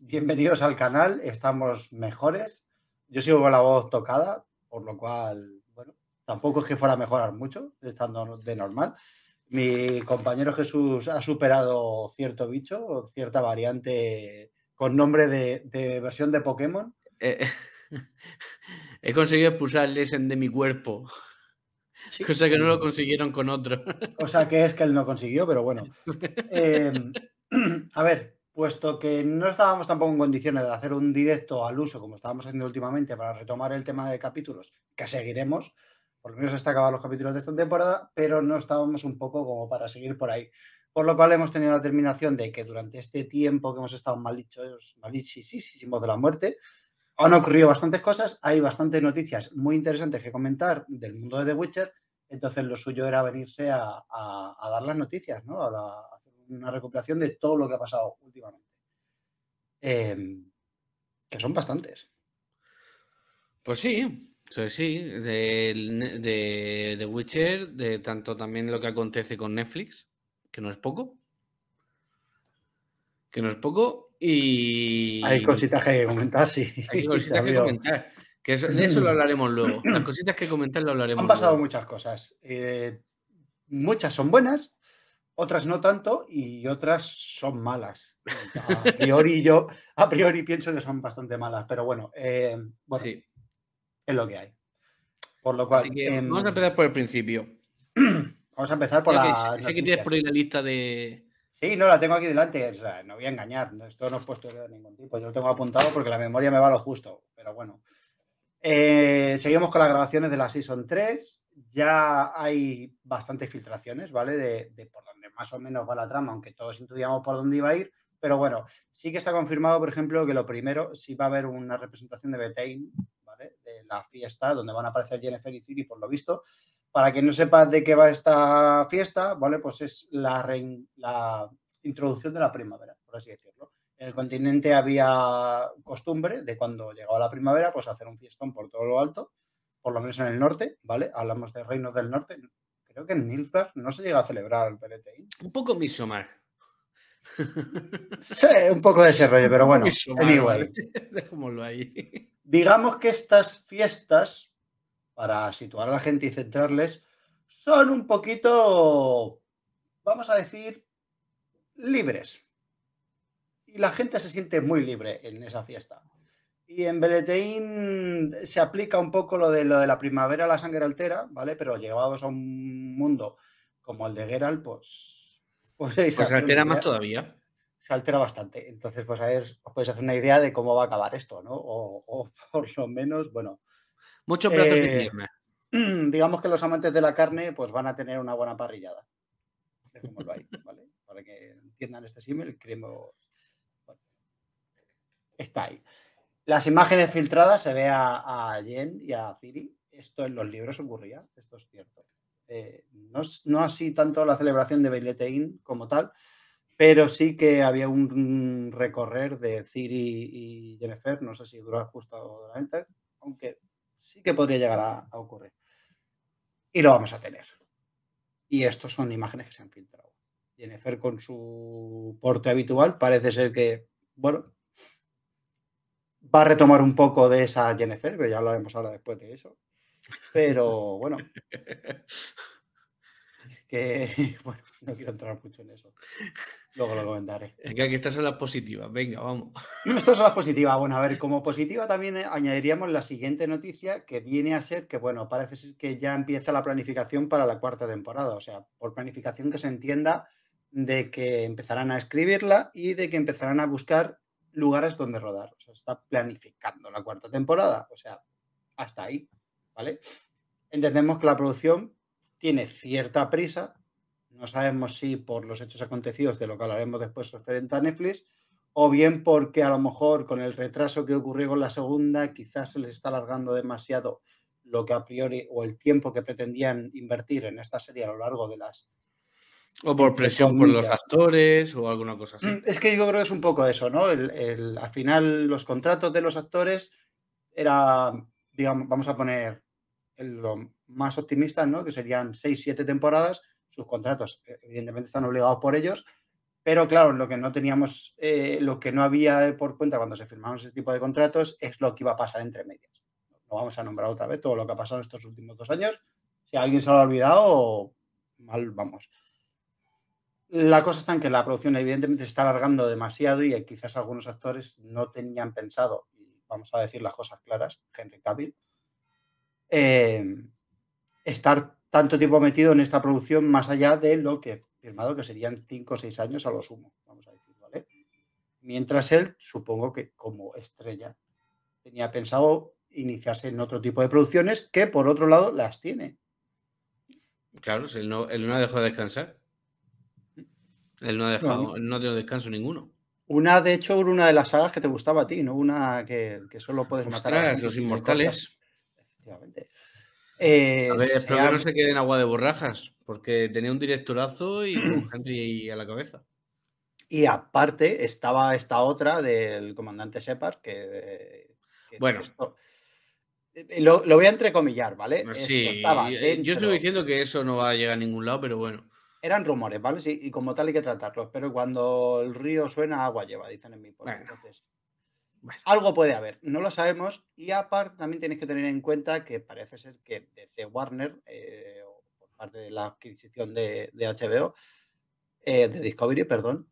bienvenidos al canal, estamos mejores. Yo sigo con la voz tocada, por lo cual, bueno, tampoco es que fuera a mejorar mucho, estando de normal. Mi compañero Jesús ha superado cierto bicho, cierta variante con nombre de, versión de Pokémon. Eh, eh, he conseguido expulsar el de mi cuerpo. Cosa que no lo consiguieron con otro. Cosa que es que él no consiguió, pero bueno. Eh, a ver, puesto que no estábamos tampoco en condiciones de hacer un directo al uso como estábamos haciendo últimamente para retomar el tema de capítulos, que seguiremos, por lo menos hasta acabar los capítulos de esta temporada, pero no estábamos un poco como para seguir por ahí. Por lo cual hemos tenido la determinación de que durante este tiempo que hemos estado mal maldichísimos de la muerte, han ocurrido bastantes cosas, hay bastantes noticias muy interesantes que comentar del mundo de The Witcher, entonces lo suyo era venirse a, dar las noticias, ¿no? A una recopilación de todo lo que ha pasado últimamente. Em, que son bastantes. Pues sí, pues sí. De, de, Witcher, de tanto también lo que acontece con Netflix, que no es poco. Que no es poco. Y. Hay cositas que comentar, sí. Hay cositas que comentar. eso, de eso lo hablaremos luego. Las cositas que comentar lo hablaremos. Han pasado muchas cosas. Eh, muchas son buenas otras no tanto y otras son malas. A priori yo, a priori pienso que son bastante malas, pero bueno, eh, es lo que hay. Por lo cual... Em, vamos a empezar por el principio. Vamos a empezar por la... lista de... Sí, no, la tengo aquí delante, no voy a engañar, esto no es puesto de ningún tipo, yo lo tengo apuntado porque la memoria me va lo justo, pero bueno. Eh, seguimos con las grabaciones de la Season 3, ya hay bastantes filtraciones, ¿vale? de más o menos va la trama, aunque todos intuíamos por dónde iba a ir. Pero bueno, sí que está confirmado, por ejemplo, que lo primero sí va a haber una representación de Betain, ¿vale? De la fiesta, donde van a aparecer Jennifer y Ciri, por lo visto. Para que no sepas de qué va esta fiesta, ¿vale? Pues es la, la introducción de la primavera, por así decirlo. En el continente había costumbre de cuando llegaba la primavera, pues hacer un fiestón por todo lo alto, por lo menos en el norte, ¿vale? Hablamos de reinos del norte, creo que en Nilsberg no se llega a celebrar el PLTI. Un poco misomar. Sí, un poco de ese rollo, pero bueno, es igual. Dejémoslo ahí. Digamos que estas fiestas, para situar a la gente y centrarles, son un poquito, vamos a decir, libres. Y la gente se siente muy libre en esa fiesta. Y en Beleteín se aplica un poco lo de, lo de la primavera, la sangre altera, ¿vale? Pero llevados a un mundo como el de Geralt, pues... Pues, pues se altera más todavía. Se altera bastante. Entonces, pues a ver, os podéis hacer una idea de cómo va a acabar esto, ¿no? O, por lo menos, bueno... Muchos platos de pierna. Eh, digamos que los amantes de la carne, pues van a tener una buena parrillada. Ahí, ¿vale? Para que entiendan este símil, el cremo... está ahí las imágenes filtradas se ve a, Jen y a Ciri. Esto en los libros ocurría, esto es cierto. Eh, no, no, así tanto la celebración de Beiletein como tal, pero sí que había un recorrer de Ciri y Jennifer, no sé si duró justo durante, aunque sí que podría llegar a, ocurrir. Y lo vamos a tener. Y estos son imágenes que se han filtrado. Jennifer con su porte habitual parece ser que, bueno, va a retomar un poco de esa Jennifer, pero ya hablaremos ahora después de eso. Pero bueno. que, bueno, no quiero entrar mucho en eso. Luego lo comentaré. Venga, aquí estas son las positivas. Venga, vamos. No, estas son las positivas. Bueno, a ver, como positiva también eh, añadiríamos la siguiente noticia que viene a ser que, bueno, parece que ya empieza la planificación para la cuarta temporada. O sea, por planificación que se entienda de que empezarán a escribirla y de que empezarán a buscar lugares donde rodar. O sea, está planificando la cuarta temporada. O sea, hasta ahí, ¿vale? Entendemos que la producción tiene cierta prisa. No sabemos si por los hechos acontecidos de lo que hablaremos después referente a Netflix, o bien porque a lo mejor con el retraso que ocurrió con la segunda, quizás se les está alargando demasiado lo que a priori o el tiempo que pretendían invertir en esta serie a lo largo de las o por presión por los actores o alguna cosa así. Es que yo creo que es un poco eso, ¿no? El, al final, los contratos de los actores era, digamos, vamos a poner lo más optimista, ¿no? Que serían seis, siete temporadas. Sus contratos, eh, evidentemente, están obligados por ellos. Pero claro, lo que no teníamos, eh, lo que no había por cuenta cuando se firmaron ese tipo de contratos es lo que iba a pasar entre medias. No vamos a nombrar otra vez, todo lo que ha pasado en estos últimos dos años. Si alguien se lo ha olvidado, mal vamos. La cosa está en que la producción evidentemente se está alargando demasiado y eh, quizás algunos actores no tenían pensado, vamos a decir las cosas claras, Henry Cavill, em, estar tanto tiempo metido en esta producción más allá de lo que firmado, que serían 5 o 6 años a lo sumo, vamos a decir, ¿vale? Mientras él, supongo que como estrella, tenía pensado iniciarse en otro tipo de producciones que, por otro lado, las tiene. Claro, él no, él no ha dejado de descansar. Él no ha dejado, no. ha tenido descanso ninguno. Una, de hecho, una de las sagas que te gustaba a ti, ¿no? Una que, que solo puedes matar. A los inmortales. Efectivamente. Eh, a ver, espero que no se quede en agua de borrajas, porque tenía un directorazo y Henry a la cabeza. Y aparte estaba esta otra del comandante Shepard, que. bueno. Eh, lo, lo, voy a entrecomillar, ¿vale? Pues sí, eh, yo estoy diciendo que eso no va a llegar a ningún lado, pero bueno. Eran rumores, ¿vale? Sí, y como tal hay que tratarlos, pero cuando el río suena, agua lleva, dicen en mi pueblo. Entonces, algo puede haber, no lo sabemos. Y aparte, también tienes que tener en cuenta que parece ser que desde Warner, eh, por parte de la adquisición de, HBO, eh, de Discovery, perdón,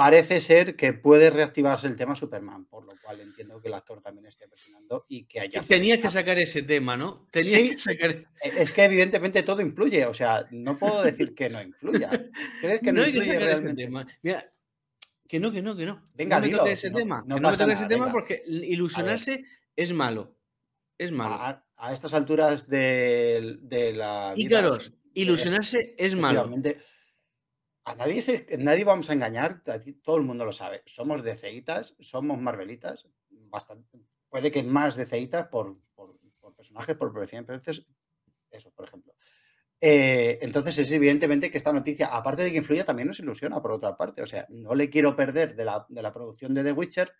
parece ser que puede reactivarse el tema Superman, por lo cual entiendo que el actor también esté presionando y que haya... Tenías que sacar ese tema, ¿no? Tenía sí, que e, Es que evidentemente todo influye, o sea, no puedo decir que no influya. ¿Crees que no, hay influye que sacar realmente? tema? Mira, que no, que no, que no. Venga, no me ese no, tema. No, que me toque ese tema porque ilusionarse es malo. Es malo. A, estas alturas de, de la... Vida, ilusionarse es malo nadie, nadie vamos a engañar, todo el mundo lo sabe. Somos de deceitas, somos marvelitas, puede que más deceitas por, por, personajes, por profesión, pero entonces, eso, por ejemplo. Eh, entonces es evidentemente que esta noticia, aparte de que influya, también nos ilusiona por otra parte. O sea, no le quiero perder de la producción de The Witcher,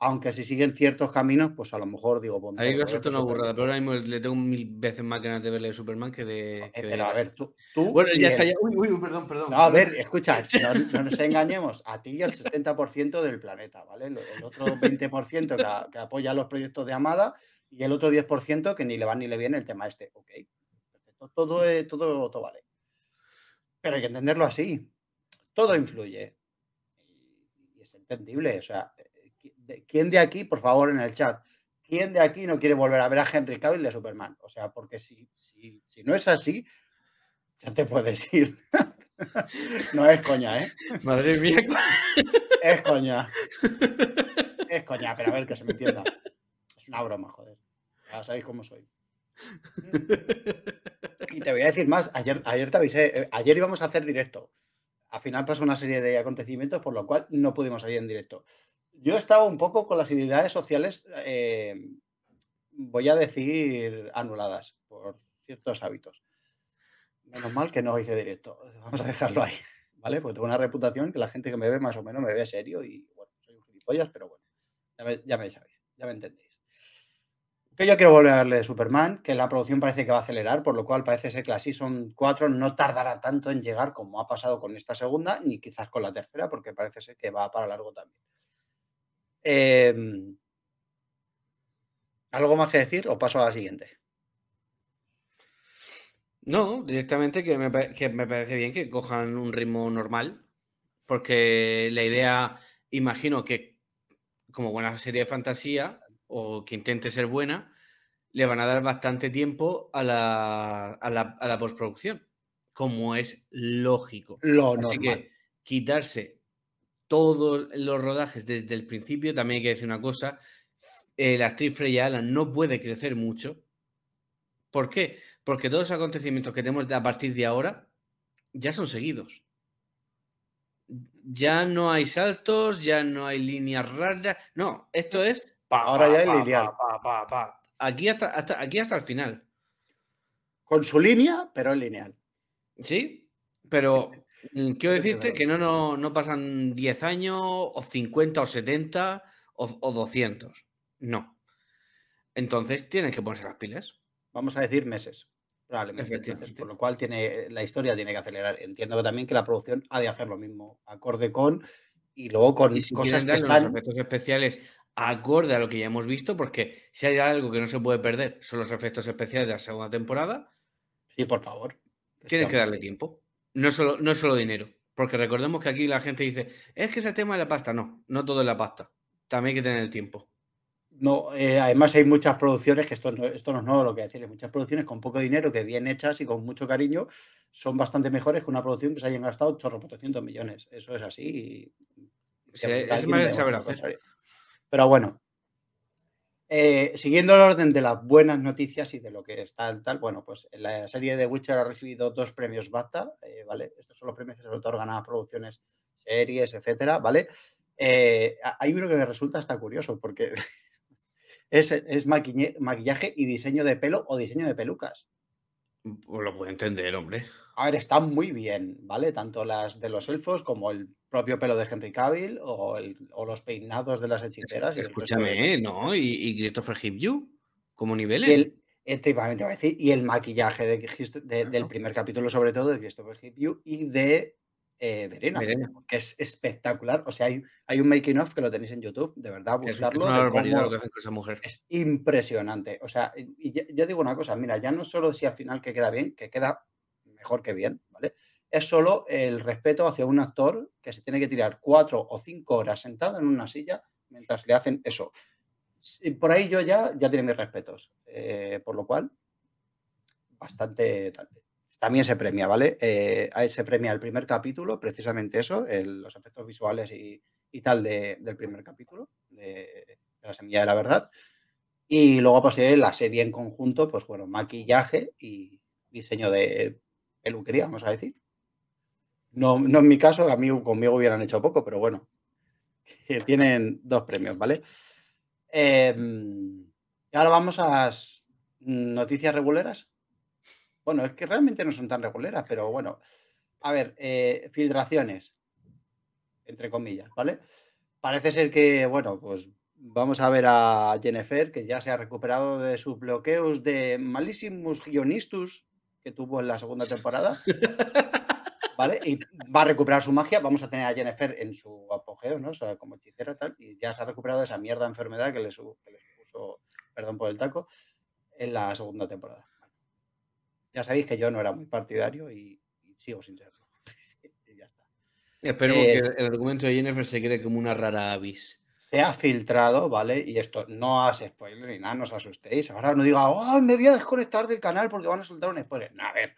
aunque si siguen ciertos caminos, pues a lo mejor digo. bueno. Pues ahí hacerte una burrada, pero ahora mismo le tengo mil veces más ganas de verle de Superman eh, que de. pero a ver, tú. bueno, ya está. Ya... Uy, uy, perdón, perdón. a ver, escucha, no, nos engañemos. A ti y al 70% del planeta, ¿vale? El otro 20% que, que, apoya los proyectos de Amada y el otro 10% que ni le va ni le viene el tema este. Ok. Todo, todo, todo vale. Pero hay que entenderlo así. Todo influye. Y es entendible. O sea, ¿Quién de aquí, por favor, en el chat, quién de aquí no quiere volver a ver a Henry Cavill de Superman? O sea, porque si, no es así, ya te puedes ir. no es coña, ¿eh? Madre mía. es coña. Es coña, pero a ver que se me entienda. Es una broma, joder. Ya sabéis cómo soy. Y te voy a decir más, ayer, ayer te avisé, eh, ayer íbamos a hacer directo. Al final pasó una serie de acontecimientos por lo cual no pudimos salir en directo yo estaba un poco con las habilidades sociales, eh, voy a decir, anuladas por ciertos hábitos. Menos mal que no hice directo. Vamos a dejarlo ahí. ¿Vale? Porque tengo una reputación que la gente que me ve más o menos me ve serio y bueno, soy un gilipollas, pero bueno, ya me, sabéis, ya me entendéis. Que yo quiero volver a verle de Superman, que la producción parece que va a acelerar, por lo cual parece ser que la Season 4 no tardará tanto en llegar como ha pasado con esta segunda, ni quizás con la tercera, porque parece ser que va para largo también. Em, ¿Algo más que decir o paso a la siguiente? No, directamente que me, parece bien que cojan un ritmo normal, porque la idea, imagino que como buena serie de fantasía o que intente ser buena, le van a dar bastante tiempo a la, postproducción, como es lógico. Lo Así que quitarse todos los rodajes desde el principio, también hay que decir una cosa, eh, la actriz Freya Alan no puede crecer mucho. ¿Por qué? Porque todos los acontecimientos que tenemos a partir de ahora ya son seguidos. Ya no hay saltos, ya no hay líneas raras. No, esto es... ahora ya es lineal. Aquí, hasta, aquí hasta el final. Con su línea, pero es lineal. Sí, pero Mm, quiero decirte que no, no, pasan 10 años, o 50, o 70, o, 200. No. Entonces tienes que ponerse las pilas. Vamos a decir meses. Probablemente. por lo cual tiene, la historia tiene que acelerar. Entiendo que también que la producción ha de hacer lo mismo, acorde con y luego con y cosas que los efectos especiales acorde a lo que ya hemos visto, porque si hay algo que no se puede perder son los efectos especiales de la segunda temporada. Sí, por favor. Tienes que darle tiempo. No solo, no solo dinero, porque recordemos que aquí la gente dice, es que ese tema de la pasta, no, no todo es la pasta, también hay que tener el tiempo. No, eh, además hay muchas producciones, que esto, esto no es nuevo lo que es muchas producciones con poco dinero, que bien hechas y con mucho cariño, son bastante mejores que una producción que se hayan gastado 800 millones. Eso es así. Pero bueno, eh, siguiendo el orden de las buenas noticias y de lo que está tal, bueno, pues la serie de Witcher ha recibido dos premios BAFTA, eh, ¿vale? Estos son los premios que se otorgan a producciones, series, etcétera, ¿vale? Eh, hay uno que me resulta hasta curioso porque es, maquillaje y diseño de pelo o diseño de pelucas. Pues lo puedo entender, hombre. A ver, están muy bien, ¿vale? Tanto las de los elfos como el propio pelo de Henry Cavill o, los peinados de las hechiceras. escúchame, ¿no? ¿Y, Christopher Christopher Hugh como niveles. va eh, a decir, y el maquillaje de, del primer capítulo, sobre todo, de Christopher Hugh y de eh, Verena, que es espectacular. O sea, hay, hay un making of que lo tenéis en YouTube, de verdad, buscarlo. Es, una lo que esa mujer. Es impresionante. O sea, y, yo digo una cosa, mira, ya no solo si al final que queda bien, que queda que bien, ¿vale? Es solo el respeto hacia un actor que se tiene que tirar cuatro o cinco horas sentado en una silla mientras le hacen eso. y Por ahí yo ya, ya tiene mis respetos, eh, por lo cual, bastante También se premia, ¿vale? Eh, se premia el primer capítulo, precisamente eso, el, los efectos visuales y, tal del primer capítulo, de, La Semilla de la Verdad. Y luego, a pues, eh, la serie en conjunto, pues bueno, maquillaje y diseño de peluquería, vamos a decir. No, no en mi caso, a mí conmigo hubieran hecho poco, pero bueno, tienen dos premios, ¿vale? y em, ahora vamos a las noticias reguleras. Bueno, es que realmente no son tan reguleras, pero bueno. A ver, eh, filtraciones, entre comillas, ¿vale? Parece ser que, bueno, pues vamos a ver a Jennifer, que ya se ha recuperado de sus bloqueos de malísimos guionistas que tuvo en la segunda temporada. ¿Vale? Y va a recuperar su magia. Vamos a tener a Jennifer en su apogeo, ¿no? O sea, como hechicera tal. Y ya se ha recuperado esa mierda enfermedad que le, supuso, perdón por el taco, en la segunda temporada. ya sabéis que yo no era muy partidario y, sigo sin serlo. y ya está. espero que el argumento de Jennifer se cree como una rara avis se ha filtrado, ¿vale? Y esto no hace spoiler ni nada, no os asustéis. Ahora no diga, oh, me voy a desconectar del canal porque van a soltar un spoiler. No, a ver,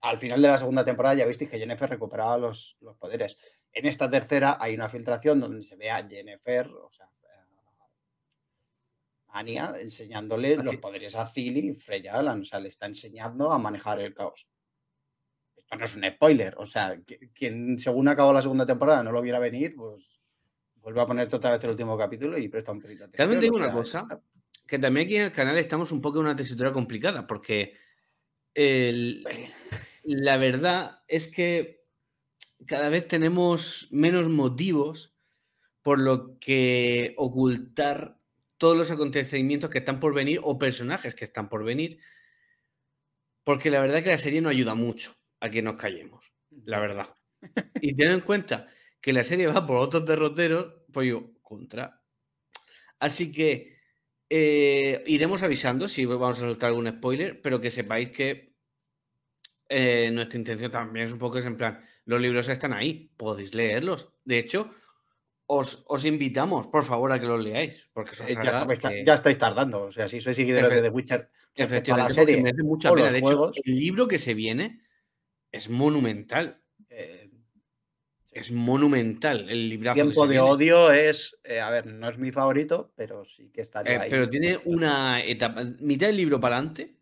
al final de la segunda temporada ya visteis que Jennifer recuperaba los, poderes. En esta tercera hay una filtración donde se ve a Jennifer, o sea, Ania enseñándole ah, los poderes a Cili y Freya O sea, le está enseñando a manejar el caos. Esto no es un spoiler. O sea, quien según acabó la segunda temporada no lo viera venir, pues Vuelvo a poner otra vez el último capítulo y presta un poquito También una cosa, que también aquí en el canal estamos un poco en una tesitura complicada, porque la verdad es que cada vez tenemos menos motivos por lo que ocultar todos los acontecimientos que están por venir o personajes que están por venir, porque la verdad es que la serie no ayuda mucho a que nos callemos, la verdad. Y ten en cuenta que la serie va por otros derroteros, pues yo, contra. Así que eh, iremos avisando si vamos a soltar algún spoiler, pero que sepáis que eh, nuestra intención también es un poco es en plan, los libros están ahí, podéis leerlos. De hecho, os, invitamos, por favor, a que los leáis. Porque eh, ya, estáis tardando. O sea, si sois seguidores de The Witcher, efectivamente, la serie, mucha pena. De hecho, el libro que se viene es monumental. Es monumental el librazo. Tiempo de odio es, eh, a ver, no es mi favorito, pero sí que está eh, Pero tiene una etapa, mitad del libro para adelante.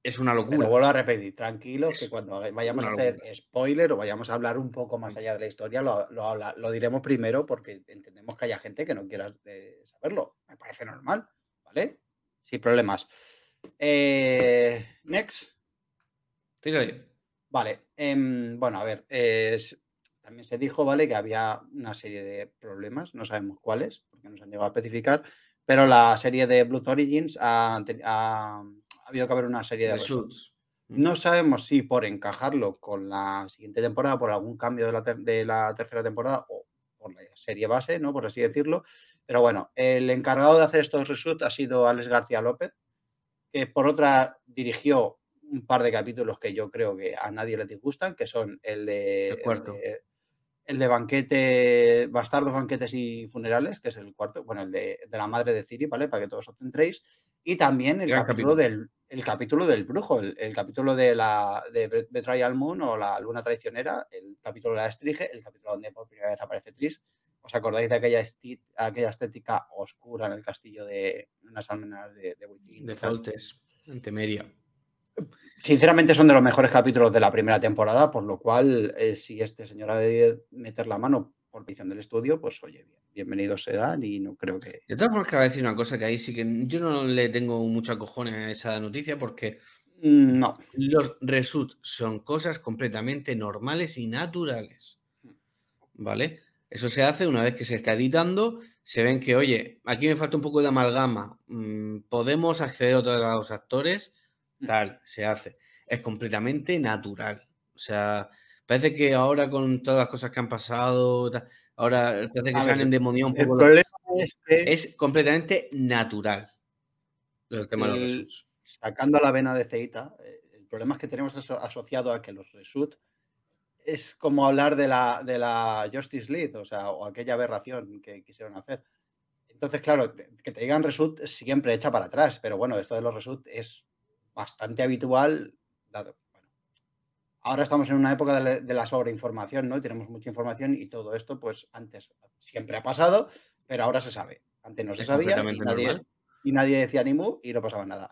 Es una locura. Lo vuelvo a repetir, tranquilos, que cuando vayamos a hacer spoiler o vayamos a hablar un poco más mm. allá de la historia, lo, diremos primero porque entendemos que haya gente que no quiera eh, saberlo. Me parece normal, ¿vale? Sin problemas. next. Vale, em, bueno, a ver, también se dijo, ¿vale? Que había una serie de problemas, no sabemos cuáles, porque nos han llegado a especificar, pero la serie de Blood Origins ha, habido que haber una serie de... No sabemos si por encajarlo con la siguiente temporada, por algún cambio de la, tercera temporada o por la serie base, ¿no? Por así decirlo. Pero bueno, el encargado de hacer estos results ha sido Alex García López, que por otra dirigió un par de capítulos que yo creo que a nadie le disgustan, que son el de, el de el de banquete, bastardos, banquetes y funerales, que es el cuarto, bueno, el de, la madre de Ciri, ¿vale? Para que todos os centréis. Y también el capítulo, del capítulo del brujo, el, capítulo de la de Betrayal Moon o la luna traicionera, el capítulo de la estrige, el capítulo donde por primera vez aparece Tris. ¿Os acordáis de aquella, aquella estética oscura en el castillo de unas almenas de, de De Faltes, en Sinceramente son de los mejores capítulos de la primera temporada, por lo cual, eh, si este señor ha de meter la mano por petición del estudio, pues oye, bien, bienvenido se dan y no creo que... De todas formas, de decir una cosa que ahí sí que yo no le tengo mucho cojones a esa noticia porque... Mm, no. Los results son cosas completamente normales y naturales. Mm. ¿Vale? Eso se hace una vez que se está editando, se ven que, oye, aquí me falta un poco de amalgama, mm, podemos acceder a los actores tal, se hace. Es completamente natural. O sea, parece que ahora con todas las cosas que han pasado, ahora parece que se han endemoniado un poco. El problema es, que... es completamente natural el tema de los resuts. Sacando la vena de Ceita, eh, el problema es que tenemos asociado a que los resuts es como hablar de la, de la Justice League, o sea, o aquella aberración que quisieron hacer. Entonces, claro, que te digan result siempre echa para atrás, pero bueno, esto de los result es bastante habitual, dado. Bueno, ahora estamos en una época de, la sobreinformación, ¿no? tenemos mucha información y todo esto, pues antes siempre ha pasado, pero ahora se sabe. Antes no se sabía y nadie, y nadie, decía ni mu y no pasaba nada.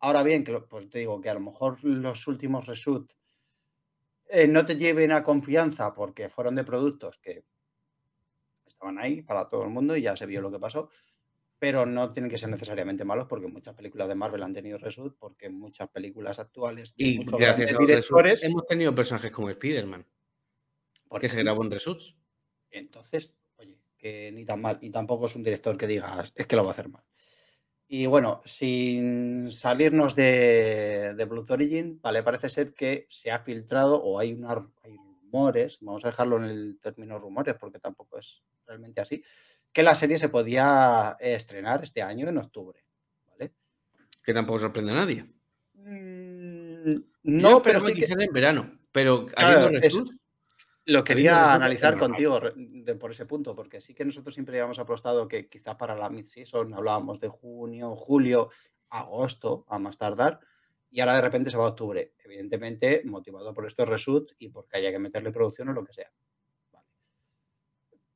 Ahora bien, pues te digo que a lo mejor los últimos result eh, no te lleven a confianza porque fueron de productos que estaban ahí para todo el mundo y ya se vio lo que pasó pero no tienen que ser necesariamente malos porque muchas películas de Marvel han tenido resuts, porque muchas películas actuales y gracias a directores hemos tenido personajes como Spider-Man porque se grabó en resuts. Entonces, oye, que ni tan mal y tampoco es un director que diga, es que lo va a hacer mal. Y bueno, sin salirnos de, de Origin, parece ser que se ha filtrado o hay, una, hay rumores, vamos a dejarlo en el término rumores porque tampoco es realmente así, que la serie se podía estrenar este año en octubre. ¿vale? Que tampoco sorprende a nadie. Mm, no, pero sí que... en verano, pero claro, lo quería analizar contigo por ese punto, porque sí que nosotros siempre habíamos apostado que quizás para la mid-season hablábamos de junio, julio, agosto, a más tardar, y ahora de repente se va a octubre. Evidentemente, motivado por estos resut y porque haya que meterle producción o lo que sea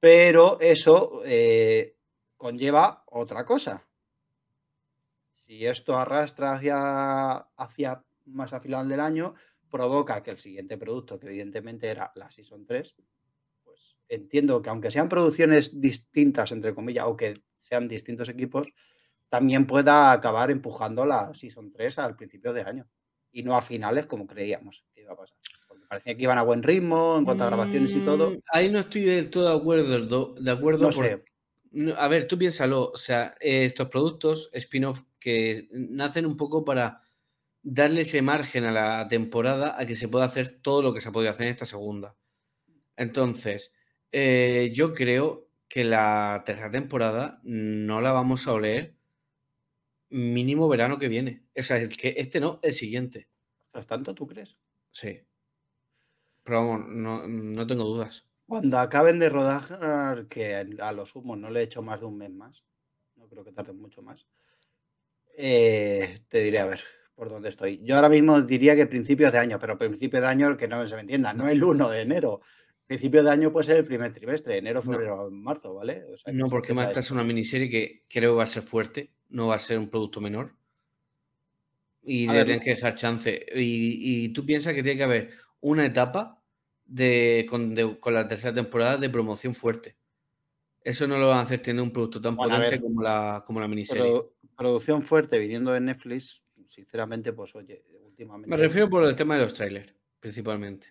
pero eso eh, conlleva otra cosa. Si esto arrastra hacia, hacia más a final del año, provoca que el siguiente producto, que evidentemente era la Season 3, pues entiendo que aunque sean producciones distintas, entre comillas, o que sean distintos equipos, también pueda acabar empujando la Season 3 al principio de año y no a finales como creíamos que iba a pasar parecía que iban a buen ritmo en cuanto a grabaciones y todo. Mm, ahí no estoy del todo de acuerdo, de acuerdo. No sé. A ver, tú piénsalo, o sea, eh, estos productos spin-off que nacen un poco para darle ese margen a la temporada a que se pueda hacer todo lo que se ha podido hacer en esta segunda. Entonces, eh, yo creo que la tercera temporada no la vamos a oler mínimo verano que viene. O sea, el que este no, el siguiente. ¿Hasta tanto tú crees? Sí. Pero vamos, no, tengo dudas. Cuando acaben de rodar, que a los sumo no le he hecho más de un mes más, no creo que tarde mucho más, eh, te diré a ver por dónde estoy. Yo ahora mismo diría que principios de año, pero principio de año, que no se me entienda, no el 1 de enero. principio de año puede ser el primer trimestre, enero, febrero, marzo, ¿vale? no, porque más es una miniserie que creo va a ser fuerte, no va a ser un producto menor. Y le tienen que dejar chance. Y, y tú piensas que tiene que haber una etapa de con, con, la tercera temporada de promoción fuerte. Eso no lo van a hacer tener un producto tan potente como, la, como la miniserie. producción fuerte viniendo de Netflix, sinceramente, pues oye, últimamente. Me refiero por el tema de los trailers, principalmente.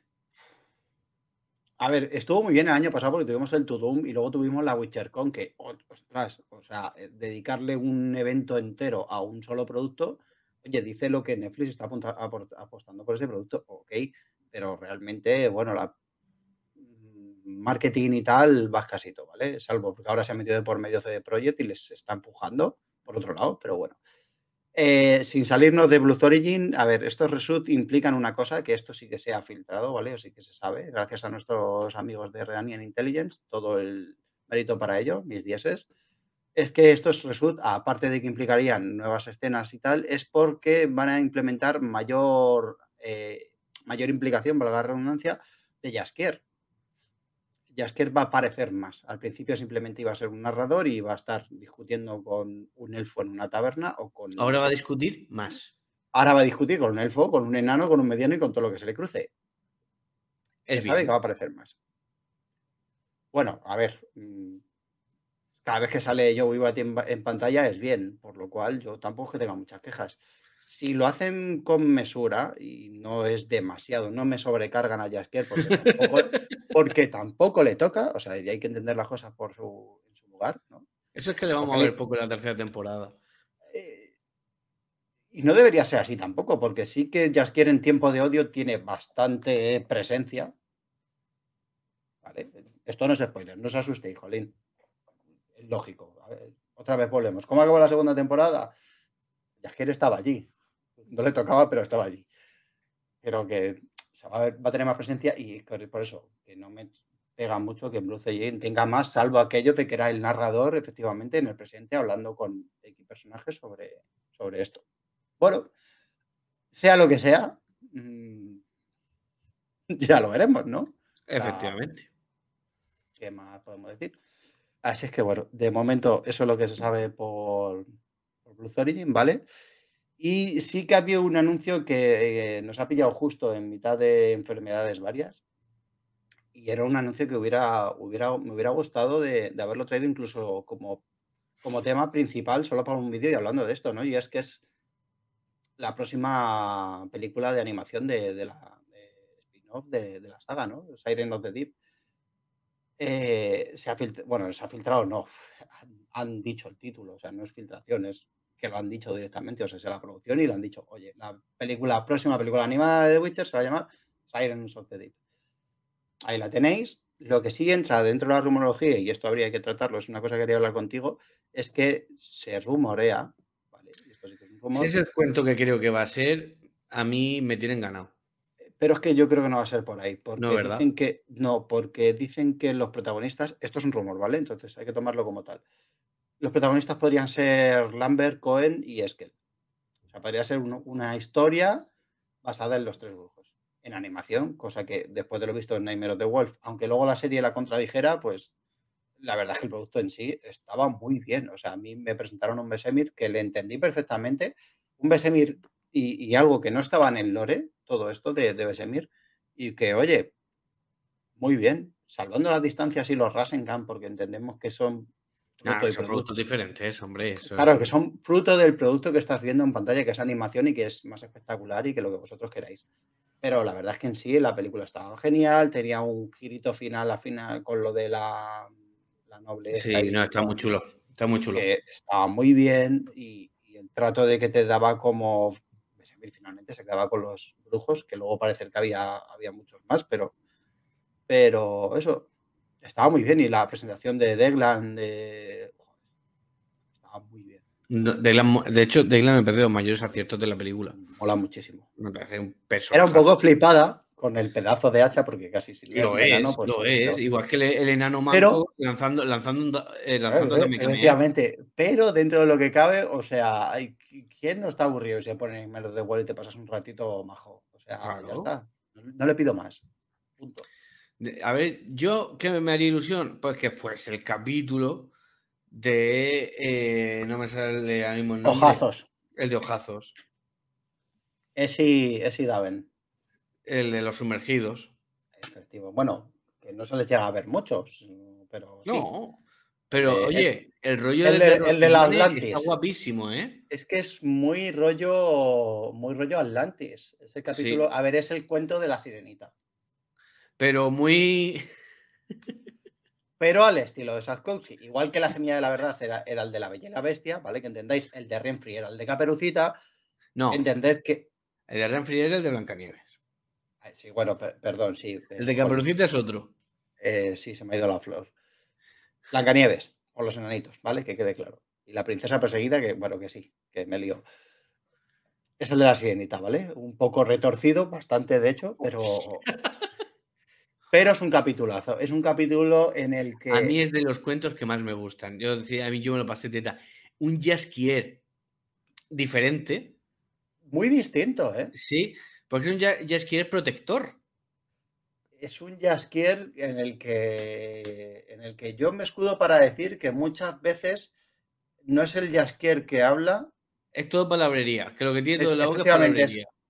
A ver, estuvo muy bien el año pasado porque tuvimos el Doom y luego tuvimos la Witcher Con que, ostras, o sea, dedicarle un evento entero a un solo producto, oye, dice lo que Netflix está apostando por ese producto, ok, pero realmente, bueno, la mm, marketing y tal va todo ¿vale? Salvo porque ahora se ha metido por medio CD project y les está empujando por otro lado, pero bueno. Eh, sin salirnos de Blue Origin, a ver, estos result implican una cosa, que esto sí que se ha filtrado, ¿vale? O sí que se sabe, gracias a nuestros amigos de Redanian Intelligence, todo el mérito para ello, mis dieces. Es que estos result, aparte de que implicarían nuevas escenas y tal, es porque van a implementar mayor eh, mayor implicación, para la redundancia, de Jasker. Jaskier va a aparecer más. Al principio simplemente iba a ser un narrador y iba a estar discutiendo con un elfo en una taberna o con... Ahora va a discutir más. Ahora va a discutir con un elfo, con un enano, con un mediano y con todo lo que se le cruce. Es sabe que va a aparecer más. Bueno, a ver, mm, cada vez que sale yo Viva en pantalla es bien, por lo cual yo tampoco es que tenga muchas quejas si lo hacen con mesura y no es demasiado, no me sobrecargan a Jaskier porque tampoco, le toca, o sea, hay que entender las cosas por su, lugar, ¿no? Eso es que le vamos a ver poco en la tercera temporada. Eh, y no debería ser así tampoco, porque sí que Jaskier en tiempo de odio tiene bastante presencia. esto no es spoiler, no os asustéis, Jolín. lógico. otra vez volvemos. ¿Cómo acabó la segunda temporada? él estaba allí. No le tocaba, pero estaba allí. Creo que va, a tener más presencia y por eso, que no me pega mucho que Bruce Jane tenga más, salvo aquello de que era el narrador efectivamente en el presente hablando con X personajes sobre, sobre esto. Bueno, sea lo que sea, mm, ya lo veremos, ¿no? Efectivamente. ¿Qué más podemos decir? Así es que bueno, de momento eso es lo que se sabe por, Origin, ¿vale? Y sí que había un anuncio que eh, nos ha pillado justo en mitad de enfermedades varias. Y era un anuncio que hubiera, me hubiera gustado de, haberlo traído incluso como, como tema principal, solo para un vídeo y hablando de esto, ¿no? Y es que es la próxima película de animación de, la spin-off de, la saga, ¿no? Siren of the Deep. Eh, se ha bueno, se ha filtrado, no, han, han, dicho el título, o sea, no es filtración, es que lo han dicho directamente, o sea, es la producción y lo han dicho, oye, la película, próxima película animada de The Witcher se va a llamar Sirens of the Deep. Ahí la tenéis. Lo que sí entra dentro de la rumorología, y esto habría que tratarlo, es una cosa que quería hablar contigo, es que se rumorea, es si es el cuento que creo que va a ser, a mí me tienen ganado. Pero es que yo creo que no va a ser por ahí. Porque no, ¿verdad? Dicen que, no, porque dicen que los protagonistas, esto es un rumor, ¿vale? Entonces hay que tomarlo como tal los protagonistas podrían ser Lambert, Cohen y Eskel. O sea, podría ser una historia basada en los tres brujos, en animación, cosa que después de lo visto en Nightmare of the Wolf, aunque luego la serie la contradijera, pues la verdad es que el producto en sí estaba muy bien. O sea, a mí me presentaron un Besemir que le entendí perfectamente. Un Besemir y, algo que no estaba en el lore, todo esto de, Besemir, y que, oye, muy bien, salvando las distancias y los Rasengan, porque entendemos que son pues son productos diferentes, hombre. claro, que son fruto del producto que estás viendo en pantalla, que es animación y que es más espectacular y que lo que vosotros queráis. Pero la verdad es que en sí la película estaba genial, tenía un girito final a final con lo de la, la noble. Sí, no, está muy chulo. Está muy chulo. estaba muy bien y, el trato de que te daba como. Finalmente se quedaba con los brujos, que luego parece que había, había muchos más, pero, pero eso, estaba muy bien y la presentación de Deglan de... estaba muy bien. de hecho, Deglan me parece los mayores aciertos de la película. Mola muchísimo. Me parece un peso. Era un poco flipada con el pedazo de hacha porque casi si lo es, pues lo es. Igual que el, enano lanzando, lanzando, eh, e, Efectivamente, pero dentro de lo que cabe, o sea, hay ¿quién no está aburrido si se pone en menos de Wall y te pasas un ratito majo? O sea, ya está. No, no le pido más. Punto. A ver, yo, ¿qué me haría ilusión? Pues que fuese el capítulo de. Eh, no me sale el ánimo el de... Ojazos. El de Ojazos. Ese, y Daven. El de los sumergidos. Efectivo. Bueno, que no se les llega a ver muchos, pero. No, pero eh, oye, eh, el, rollo del el de Atlantis está guapísimo, ¿eh? Es que es muy rollo, muy rollo Atlantis. Ese capítulo, a ver, es el cuento de la sirenita pero muy... pero al estilo de Sapkowski, igual que la semilla de la verdad era, el de la bella bestia, ¿vale? Que entendáis, el de Renfri era el de Caperucita. No. Entended que... El de Renfri era el de Blancanieves. Ah, sí, bueno, perdón, sí. Eh, el de Caperucita es otro. Eh, sí, se me ha ido la flor. Blancanieves, o los enanitos, ¿vale? Que quede claro. Y la princesa perseguida, que bueno, que sí, que me lío. Es el de la sirenita, ¿vale? Un poco retorcido, bastante de hecho, pero Pero es un capitulazo, es un capítulo en el que... A mí es de los cuentos que más me gustan. Yo decía, a mí yo me lo pasé teta. Un jasquier diferente. Muy distinto, ¿eh? Sí, porque es un jasquier protector. Es un jasquier en el que en el que yo me escudo para decir que muchas veces no es el jasquier que habla. Es todo palabrería, que lo que tiene todo la boca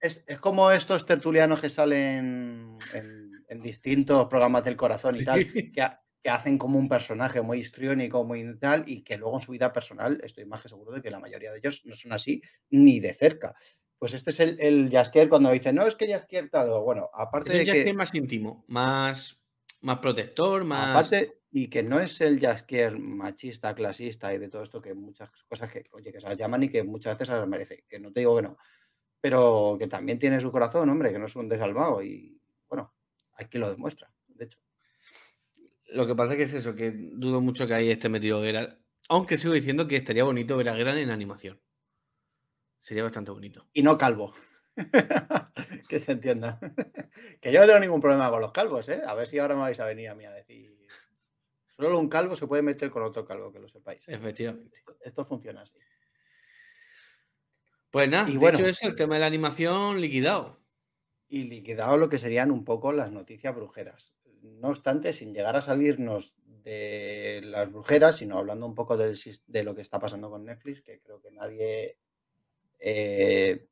es, como estos tertulianos que salen en en distintos programas del corazón y tal, que, hacen como un personaje muy histriónico, muy tal, y que luego en su vida personal estoy más que seguro de que la mayoría de ellos no son así ni de cerca. Pues este es el, el cuando dice, no, es que Jaskier todo. Bueno, aparte es el de más íntimo, más, más protector, más... Aparte, y que no es el Jaskier machista, clasista y de todo esto, que muchas cosas que, oye, que se las llaman y que muchas veces se las merece, que no te digo que no, pero que también tiene su corazón, hombre, que no es un desalmado y que lo demuestra, de hecho. Lo que pasa que es eso, que dudo mucho que ahí este metido Geralt. Aunque sigo diciendo que estaría bonito ver a Geralt en animación. Sería bastante bonito. Y no calvo. que se entienda. que yo no tengo ningún problema con los calvos, ¿eh? A ver si ahora me vais a venir a mí a decir. Solo un calvo se puede meter con otro calvo, que lo sepáis. Efectivamente. Esto, funciona así. Pues nada, dicho eso, el tema de la animación liquidado y liquidado lo que serían un poco las noticias brujeras. No obstante, sin llegar a salirnos de las brujeras, sino hablando un poco de lo que está pasando con Netflix, que creo que nadie... Eh,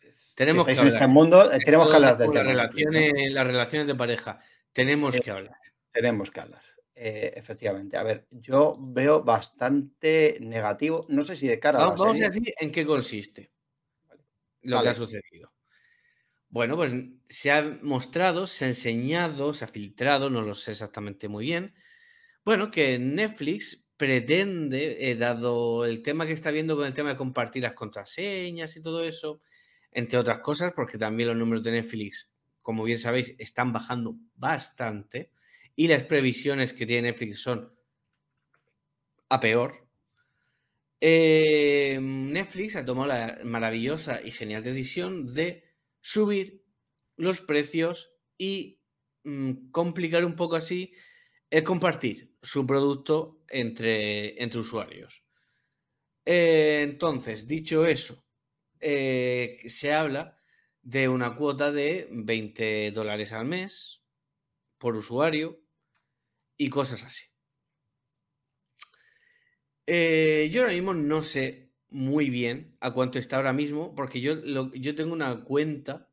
este eh tenemos que hablar. En este mundo, tenemos que hablar de las relaciones, las relaciones de pareja. Tenemos que hablar. Tenemos que hablar. Eh, efectivamente. A ver, yo veo bastante negativo. No sé si de cara a. vamos a decir en qué consiste lo que ha sucedido. Bueno, pues se ha mostrado, se ha enseñado, se ha filtrado, no lo sé exactamente muy bien. Bueno, que Netflix pretende, eh, dado el tema que está viendo con el tema de compartir las contraseñas y todo eso, entre otras cosas, porque también los números de Netflix, como bien sabéis, están bajando bastante y las previsiones que tiene Netflix son a peor. Eh, Netflix ha tomado la maravillosa y genial decisión de subir los precios y mm, complicar un poco así el compartir su producto entre, entre usuarios. Eh, entonces, dicho eso, eh, se habla de una cuota de 20 dólares al mes por usuario y cosas así. Eh, yo ahora mismo no sé muy bien a cuánto está ahora mismo, porque yo, yo tengo una cuenta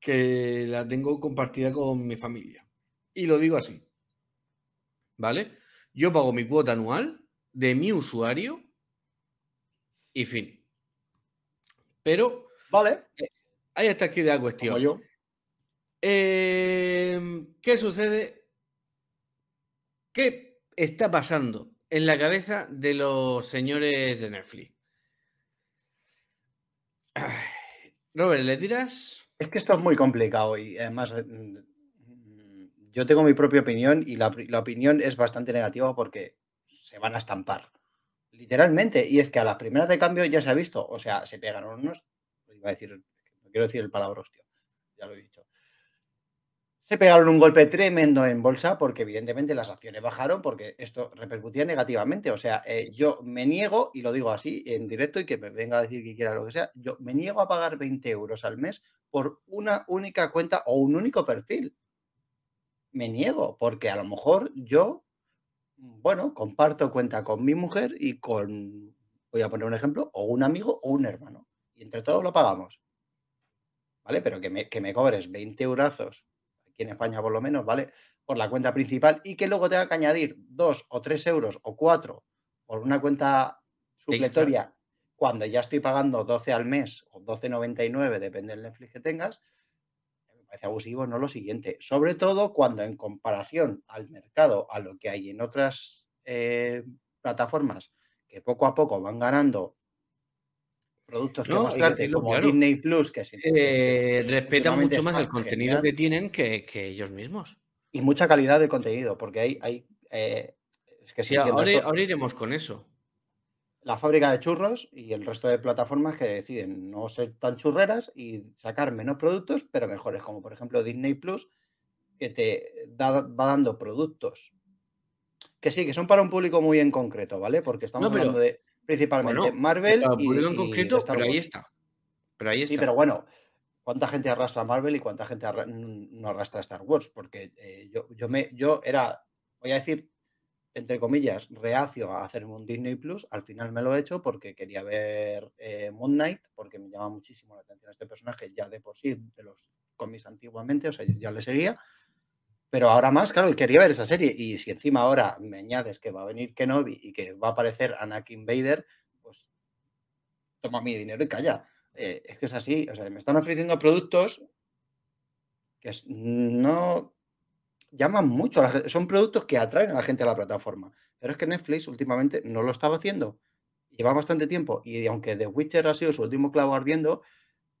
que la tengo compartida con mi familia. Y lo digo así. ¿Vale? Yo pago mi cuota anual de mi usuario y fin. Pero. Vale. Eh, ahí está aquí la cuestión. yo. Eh, ¿Qué sucede? ¿Qué está pasando? en la cabeza de los señores de Netflix. Robert, ¿le tiras? Es que esto es muy complicado y además eh, yo tengo mi propia opinión y la, opinión es bastante negativa porque se van a estampar. Literalmente. Y es que a las primeras de cambio ya se ha visto. O sea, se pegaron unos. a decir, no quiero decir el palabra hostia. Ya lo he dicho se pegaron un golpe tremendo en bolsa porque evidentemente las acciones bajaron porque esto repercutía negativamente. O sea, eh, yo me niego, y lo digo así en directo y que me venga a decir que quiera lo que sea, yo me niego a pagar 20 euros al mes por una única cuenta o un único perfil. Me niego porque a lo mejor yo, bueno, comparto cuenta con mi mujer y con, voy a poner un ejemplo, o un amigo o un hermano. Y entre todos lo pagamos. ¿Vale? Pero que me, que me cobres 20 eurazos aquí en España por lo menos, ¿vale? Por la cuenta principal y que luego tenga que añadir dos o tres euros o cuatro por una cuenta supletoria cuando ya estoy pagando 12 al mes o 12,99, depende del Netflix que tengas, me parece abusivo, no lo siguiente. Sobre todo cuando en comparación al mercado, a lo que hay en otras eh, plataformas que poco a poco van ganando productos que como Disney Plus, que, sí, eh, respetan mucho más el contenido que tienen que, ellos mismos. Y mucha calidad de contenido, porque hay. hay eh, es que sí, ahora, ahora, iremos con eso. La fábrica de churros y el resto de plataformas que deciden no ser tan churreras y sacar menos productos, pero mejores, como por ejemplo Disney Plus, que te va dando productos que sí, que son para un público muy en concreto, ¿vale? Porque estamos hablando de Principalmente Marvel y, pero ahí está. Pero pero bueno, ¿cuánta gente arrastra Marvel y cuánta gente no arrastra Star Wars? Porque eh, yo, yo, me, yo era, voy a decir, entre comillas, reacio a hacer un Disney Plus. Al final me lo he hecho porque quería ver eh, Moon Knight, porque me llama muchísimo la atención este personaje ya de por sí, de los cómics antiguamente, o sea, ya le seguía pero ahora más, claro, quería ver esa serie. Y si encima ahora me añades que va a venir Kenobi y que va a aparecer Anakin Vader, pues toma mi dinero y calla. Eh, es que es así, o sea, me están ofreciendo productos que no llaman mucho, a la gente son productos que atraen a la gente a la plataforma. Pero es que Netflix últimamente no lo estaba haciendo. Lleva bastante tiempo y aunque The Witcher ha sido su último clavo ardiendo,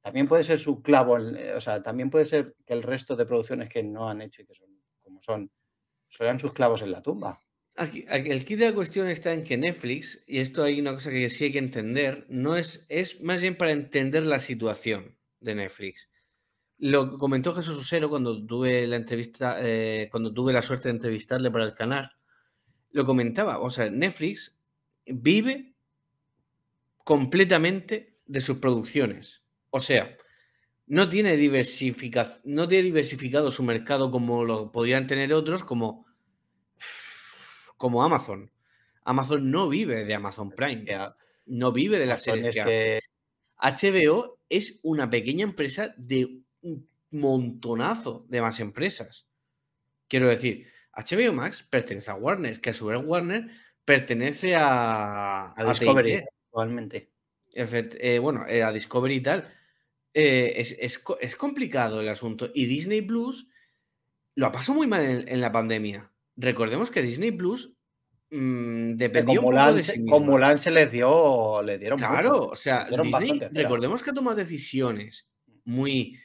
también puede ser su clavo, eh, o sea, también puede ser que el resto de producciones que no han hecho y que son son, serán sus clavos en la tumba. el kit de la cuestión está en que Netflix, y esto hay una cosa que sí hay que entender, no es, es más bien para entender la situación de Netflix. Lo comentó Jesús Usero cuando tuve la entrevista, eh, cuando tuve la suerte de entrevistarle para el canal. Lo comentaba, o sea, Netflix vive completamente de sus producciones. O sea, no tiene, diversificación, no tiene diversificado su mercado como lo podrían tener otros, como, como Amazon. Amazon no vive de Amazon pues Prime, no vive de las series que este HBO es una pequeña empresa de un montonazo de más empresas. Quiero decir, HBO Max pertenece a Warner, que a su vez Warner pertenece a, Discovery actualmente. Eh, bueno, eh, a Discovery y tal. Eh, es, es, complicado el asunto. Y Disney Plus lo ha pasado muy mal en, la pandemia. Recordemos que Disney Plus mm, dependió como Mulan, de Como les dio, le dieron. Claro, o sea, recordemos que ha tomado decisiones muy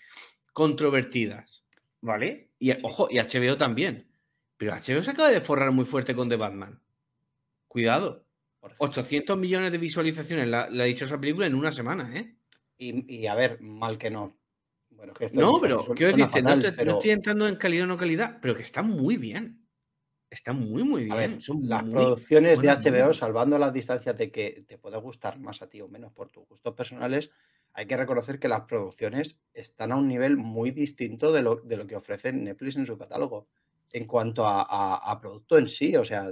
controvertidas, ¿vale? Y ojo, y HBO también. Pero HBO se acaba de forrar muy fuerte con The Batman. Cuidado. 800 millones de visualizaciones ha la dichosa película en una semana, ¿eh? Y, a ver, mal que no. no, pero quiero decirte, no, estoy entrando en calidad o no calidad, pero que está muy bien. Está muy, muy bien. Son las producciones de HBO, salvando las distancias de que te pueda gustar más a ti o menos por tus gustos personales, hay que reconocer que las producciones están a un nivel muy distinto de lo, que ofrece Netflix en su catálogo en cuanto a, producto en sí, o sea...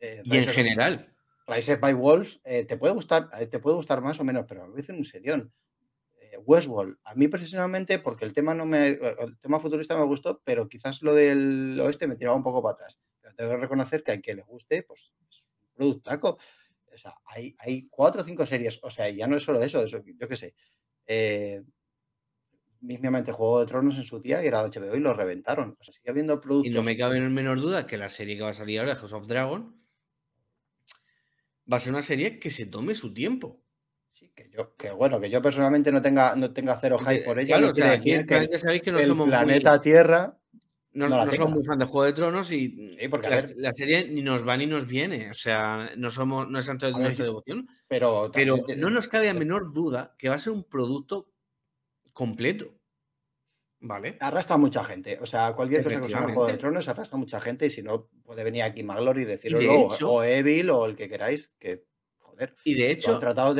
Eh, y en general. Rises by Wolves te, puede gustar, eh, te puede gustar más o menos, pero a veces un serión. Eh, Westworld, a mí personalmente porque el tema no me, eh, el tema futurista me gustó, pero quizás lo del oeste me tiraba un poco para atrás. Pero tengo que reconocer que a quien le guste, pues es un taco O sea, hay, cuatro o cinco series. O sea, ya no es solo eso, eso yo qué sé. Eh, Juego de Tronos en su día y era HBO y lo reventaron. O sea, sigue habiendo productos. Y no me cabe en menor duda que la serie que va a salir ahora, House of Dragon, va a ser una serie que se tome su tiempo que yo, bueno, que yo personalmente no tenga, no tenga cero hype por ella, claro, decir que, sabéis que no el somos planeta Tierra. No, somos fan de Juego de Tronos y porque la, serie ni nos va ni nos viene. O sea, no somos, no es tanto de nuestra devoción. Pero, pero no nos cabe a menor duda que va a ser un producto completo. Vale. Arrastra a mucha gente. O sea, cualquier persona que sea Juego de Tronos arrastra a mucha gente y si no, puede venir aquí Maglor y decirlo o Evil o el que queráis, que y de hecho,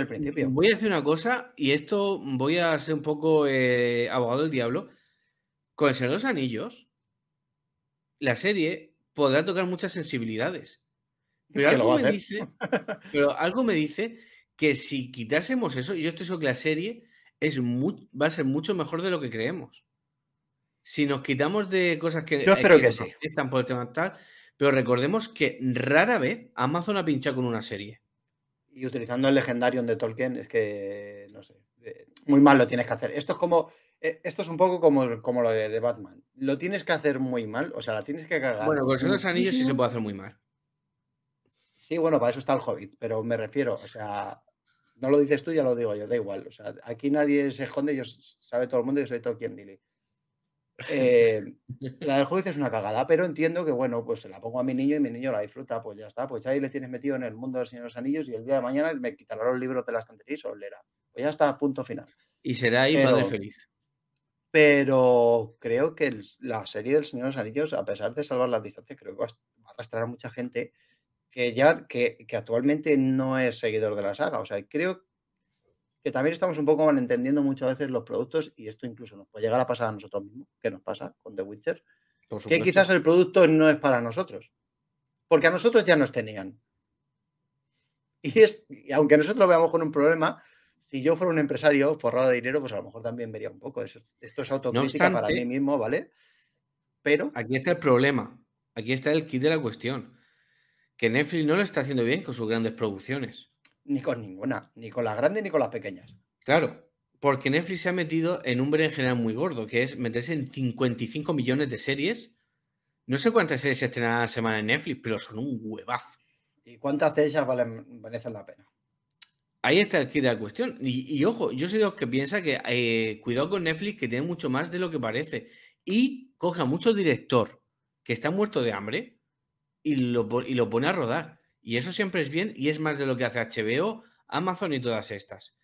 principio. Voy a decir una cosa, y esto voy a ser un poco eh, abogado del diablo. Con el Señor de los Anillos, la serie podrá tocar muchas sensibilidades. Pero algo, me dice, que si quitásemos eso, yo estoy seguro que la serie es va a ser mucho mejor de lo que creemos. Si nos quitamos de cosas que, yo por el tema tal, pero recordemos que rara vez Amazon ha pinchado con una serie y utilizando el legendario de Tolkien, es que, no sé, eh, muy mal lo tienes que hacer. Esto es como, eh, esto es un poco como, como lo de, Batman. Lo tienes que hacer muy mal, o sea, la tienes que cagar. Bueno, con esos anillos sí se puede hacer muy mal. Sí, bueno, para eso está el Hobbit, pero me refiero, o sea, no lo dices tú, ya lo digo yo, da igual. O sea, aquí nadie se esconde, yo sabe todo el mundo, yo soy Tolkien Dilly. Eh, la del juicio es una cagada, pero entiendo que, bueno, pues se la pongo a mi niño y mi niño la disfruta, pues ya está, pues ahí le tienes metido en el mundo del Señor de los Anillos y el día de mañana me quitará los libros de la estantería y solera. Pues ya está, punto final. Y será ahí feliz. Pero creo que la serie del Señor de los Anillos, a pesar de salvar las distancias, creo que va a arrastrar a mucha gente que ya que, actualmente no es seguidor de la saga. O sea, creo que que también estamos un poco malentendiendo muchas veces los productos y esto incluso nos puede llegar a pasar a nosotros mismos, que nos pasa con The Witcher, que quizás el producto no es para nosotros, porque a nosotros ya nos tenían. Y, es, aunque nosotros lo veamos con un problema, si yo fuera un empresario forrado de dinero, pues a lo mejor también vería un poco. Eso, esto es autocrítica para mí mismo, ¿vale? Pero. Aquí está el problema. Aquí está el kit de la cuestión. Que Netflix no lo está haciendo bien con sus grandes producciones ni con ninguna, ni con las grandes ni con las pequeñas. Claro, porque Netflix se ha metido en un general muy gordo, que es meterse en 55 millones de series. No sé cuántas series se estrenan a la semana en Netflix, pero son un huevazo. ¿Y cuántas de ellas valen, merecen la pena? Ahí está aquí la cuestión. Y, ojo, yo soy de los que piensa que eh, cuidado con Netflix, que tiene mucho más de lo que parece. Y coge a mucho director que está muerto de hambre y lo pone a rodar. Y eso siempre es bien y es más de lo que hace HBO, Amazon y todas estas.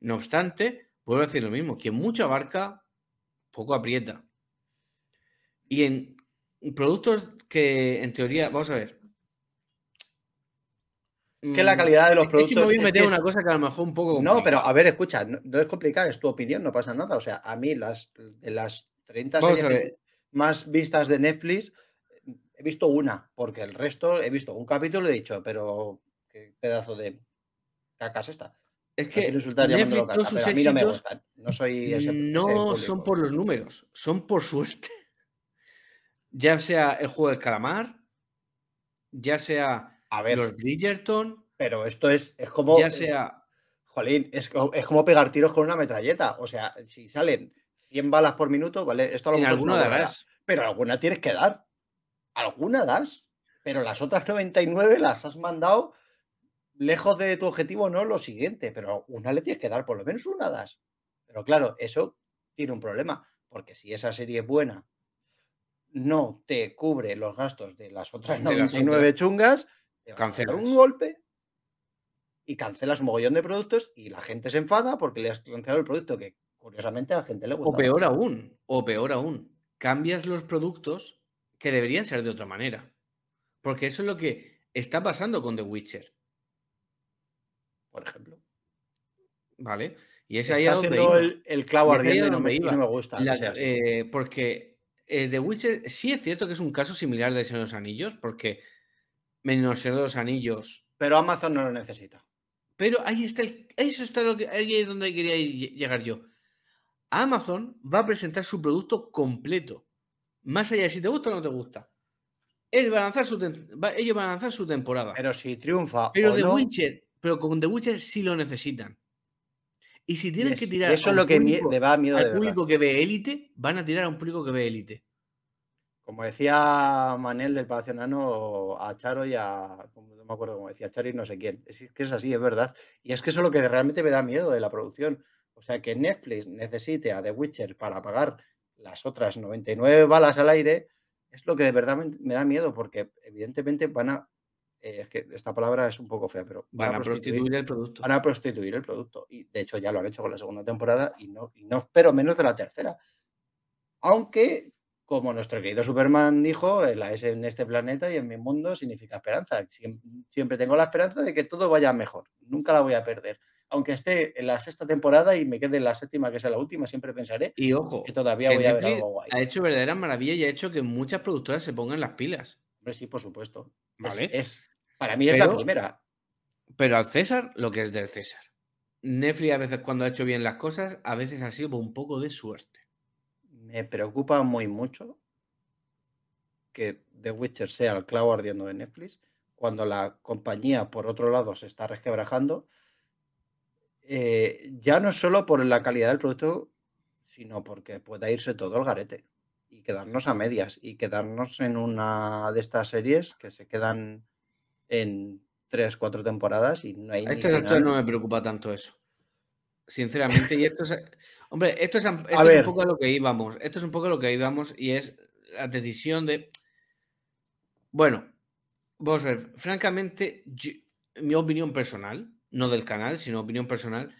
No obstante, puedo decir lo mismo, que mucho abarca, poco aprieta. Y en productos que en teoría, vamos a ver. Que la mm, calidad de los productos? es Que me voy a meter una cosa que a lo mejor un poco. No, pero a ver, escucha, no, es complicado, es tu opinión, no pasa nada. O sea, a mí las, de las 30 más vistas de Netflix, He visto una, porque el resto he visto un capítulo y he dicho, pero qué pedazo de cacas es esta. Es que no Netflix, a mí no me gustan. No, soy no son por los números, son por suerte. Ya sea el juego del calamar, ya sea a ver, los Bridgerton. Pero esto es, es como. Ya sea. Jolín, es, como pegar tiros con una metralleta. O sea, si salen 100 balas por minuto, ¿vale? Esto a lo mejor alguna no darás. Pero alguna tienes que dar alguna das, pero las otras 99 las has mandado lejos de tu objetivo, no lo siguiente, pero una le tienes que dar, por lo menos una das. Pero claro, eso tiene un problema, porque si esa serie es buena no te cubre los gastos de las otras 99 chungas, te cancelas un golpe y cancelas un mogollón de productos y la gente se enfada porque le has cancelado el producto que curiosamente a la gente le gusta. O peor aún, o peor aún, cambias los productos que deberían ser de otra manera. Porque eso es lo que está pasando con The Witcher. Por ejemplo. ¿Vale? Y ese ahí es El, clavo ardiente no, me, iba. no me gusta. Eh, porque eh, The Witcher sí es cierto que es un caso similar de Señor de los Anillos, porque menos Señor de los Anillos. Pero Amazon no lo necesita. Pero ahí está el, eso ahí es donde quería llegar yo. Amazon va a presentar su producto completo. Más allá de si te gusta o no te gusta. Él va a lanzar su ellos van a lanzar su temporada. Pero si triunfa. Pero o The Witcher, pero con The Witcher sí lo necesitan. Y si tienen que tirar. Eso es lo que le va miedo al público que ve élite, van a tirar a un público que ve élite. Como decía Manel del Palacio Nano a Charo y a. No me acuerdo cómo decía, Charo y no sé quién. Es que es así, es verdad. Y es que eso es lo que realmente me da miedo de la producción. O sea, que Netflix necesite a The Witcher para pagar las otras 99 balas al aire, es lo que de verdad me, da miedo, porque evidentemente van a, eh, es que esta palabra es un poco fea, pero van, a, prostituir, el producto. Van a prostituir el producto. Y de hecho ya lo han hecho con la segunda temporada y no, no espero menos de la tercera. Aunque, como nuestro querido Superman dijo, eh, la S en este planeta y en mi mundo significa esperanza. siempre tengo la esperanza de que todo vaya mejor. Nunca la voy a perder aunque esté en la sexta temporada y me quede en la séptima, que sea la última, siempre pensaré y ojo, que todavía voy a ver algo guay. Ha hecho verdaderas maravillas y ha hecho que muchas productoras se pongan las pilas. Hombre, sí, por supuesto. Vale. Es, para mí es la primera. Pero al César, lo que es del César. Netflix a veces cuando ha hecho bien las cosas, a veces ha sido un poco de suerte. Me preocupa muy mucho que The Witcher sea el clavo ardiendo de Netflix, cuando la compañía, por otro lado, se está resquebrajando eh, ya no solo por la calidad del producto, sino porque pueda irse todo el garete y quedarnos a medias y quedarnos en una de estas series que se quedan en tres, cuatro temporadas y no hay... A este no me preocupa tanto eso. Sinceramente, y esto es... Hombre, esto es, un poco a lo que íbamos. Esto es un poco lo que íbamos y es la decisión de... Bueno, vamos a ver, francamente, mi opinión personal, no del canal, sino opinión personal.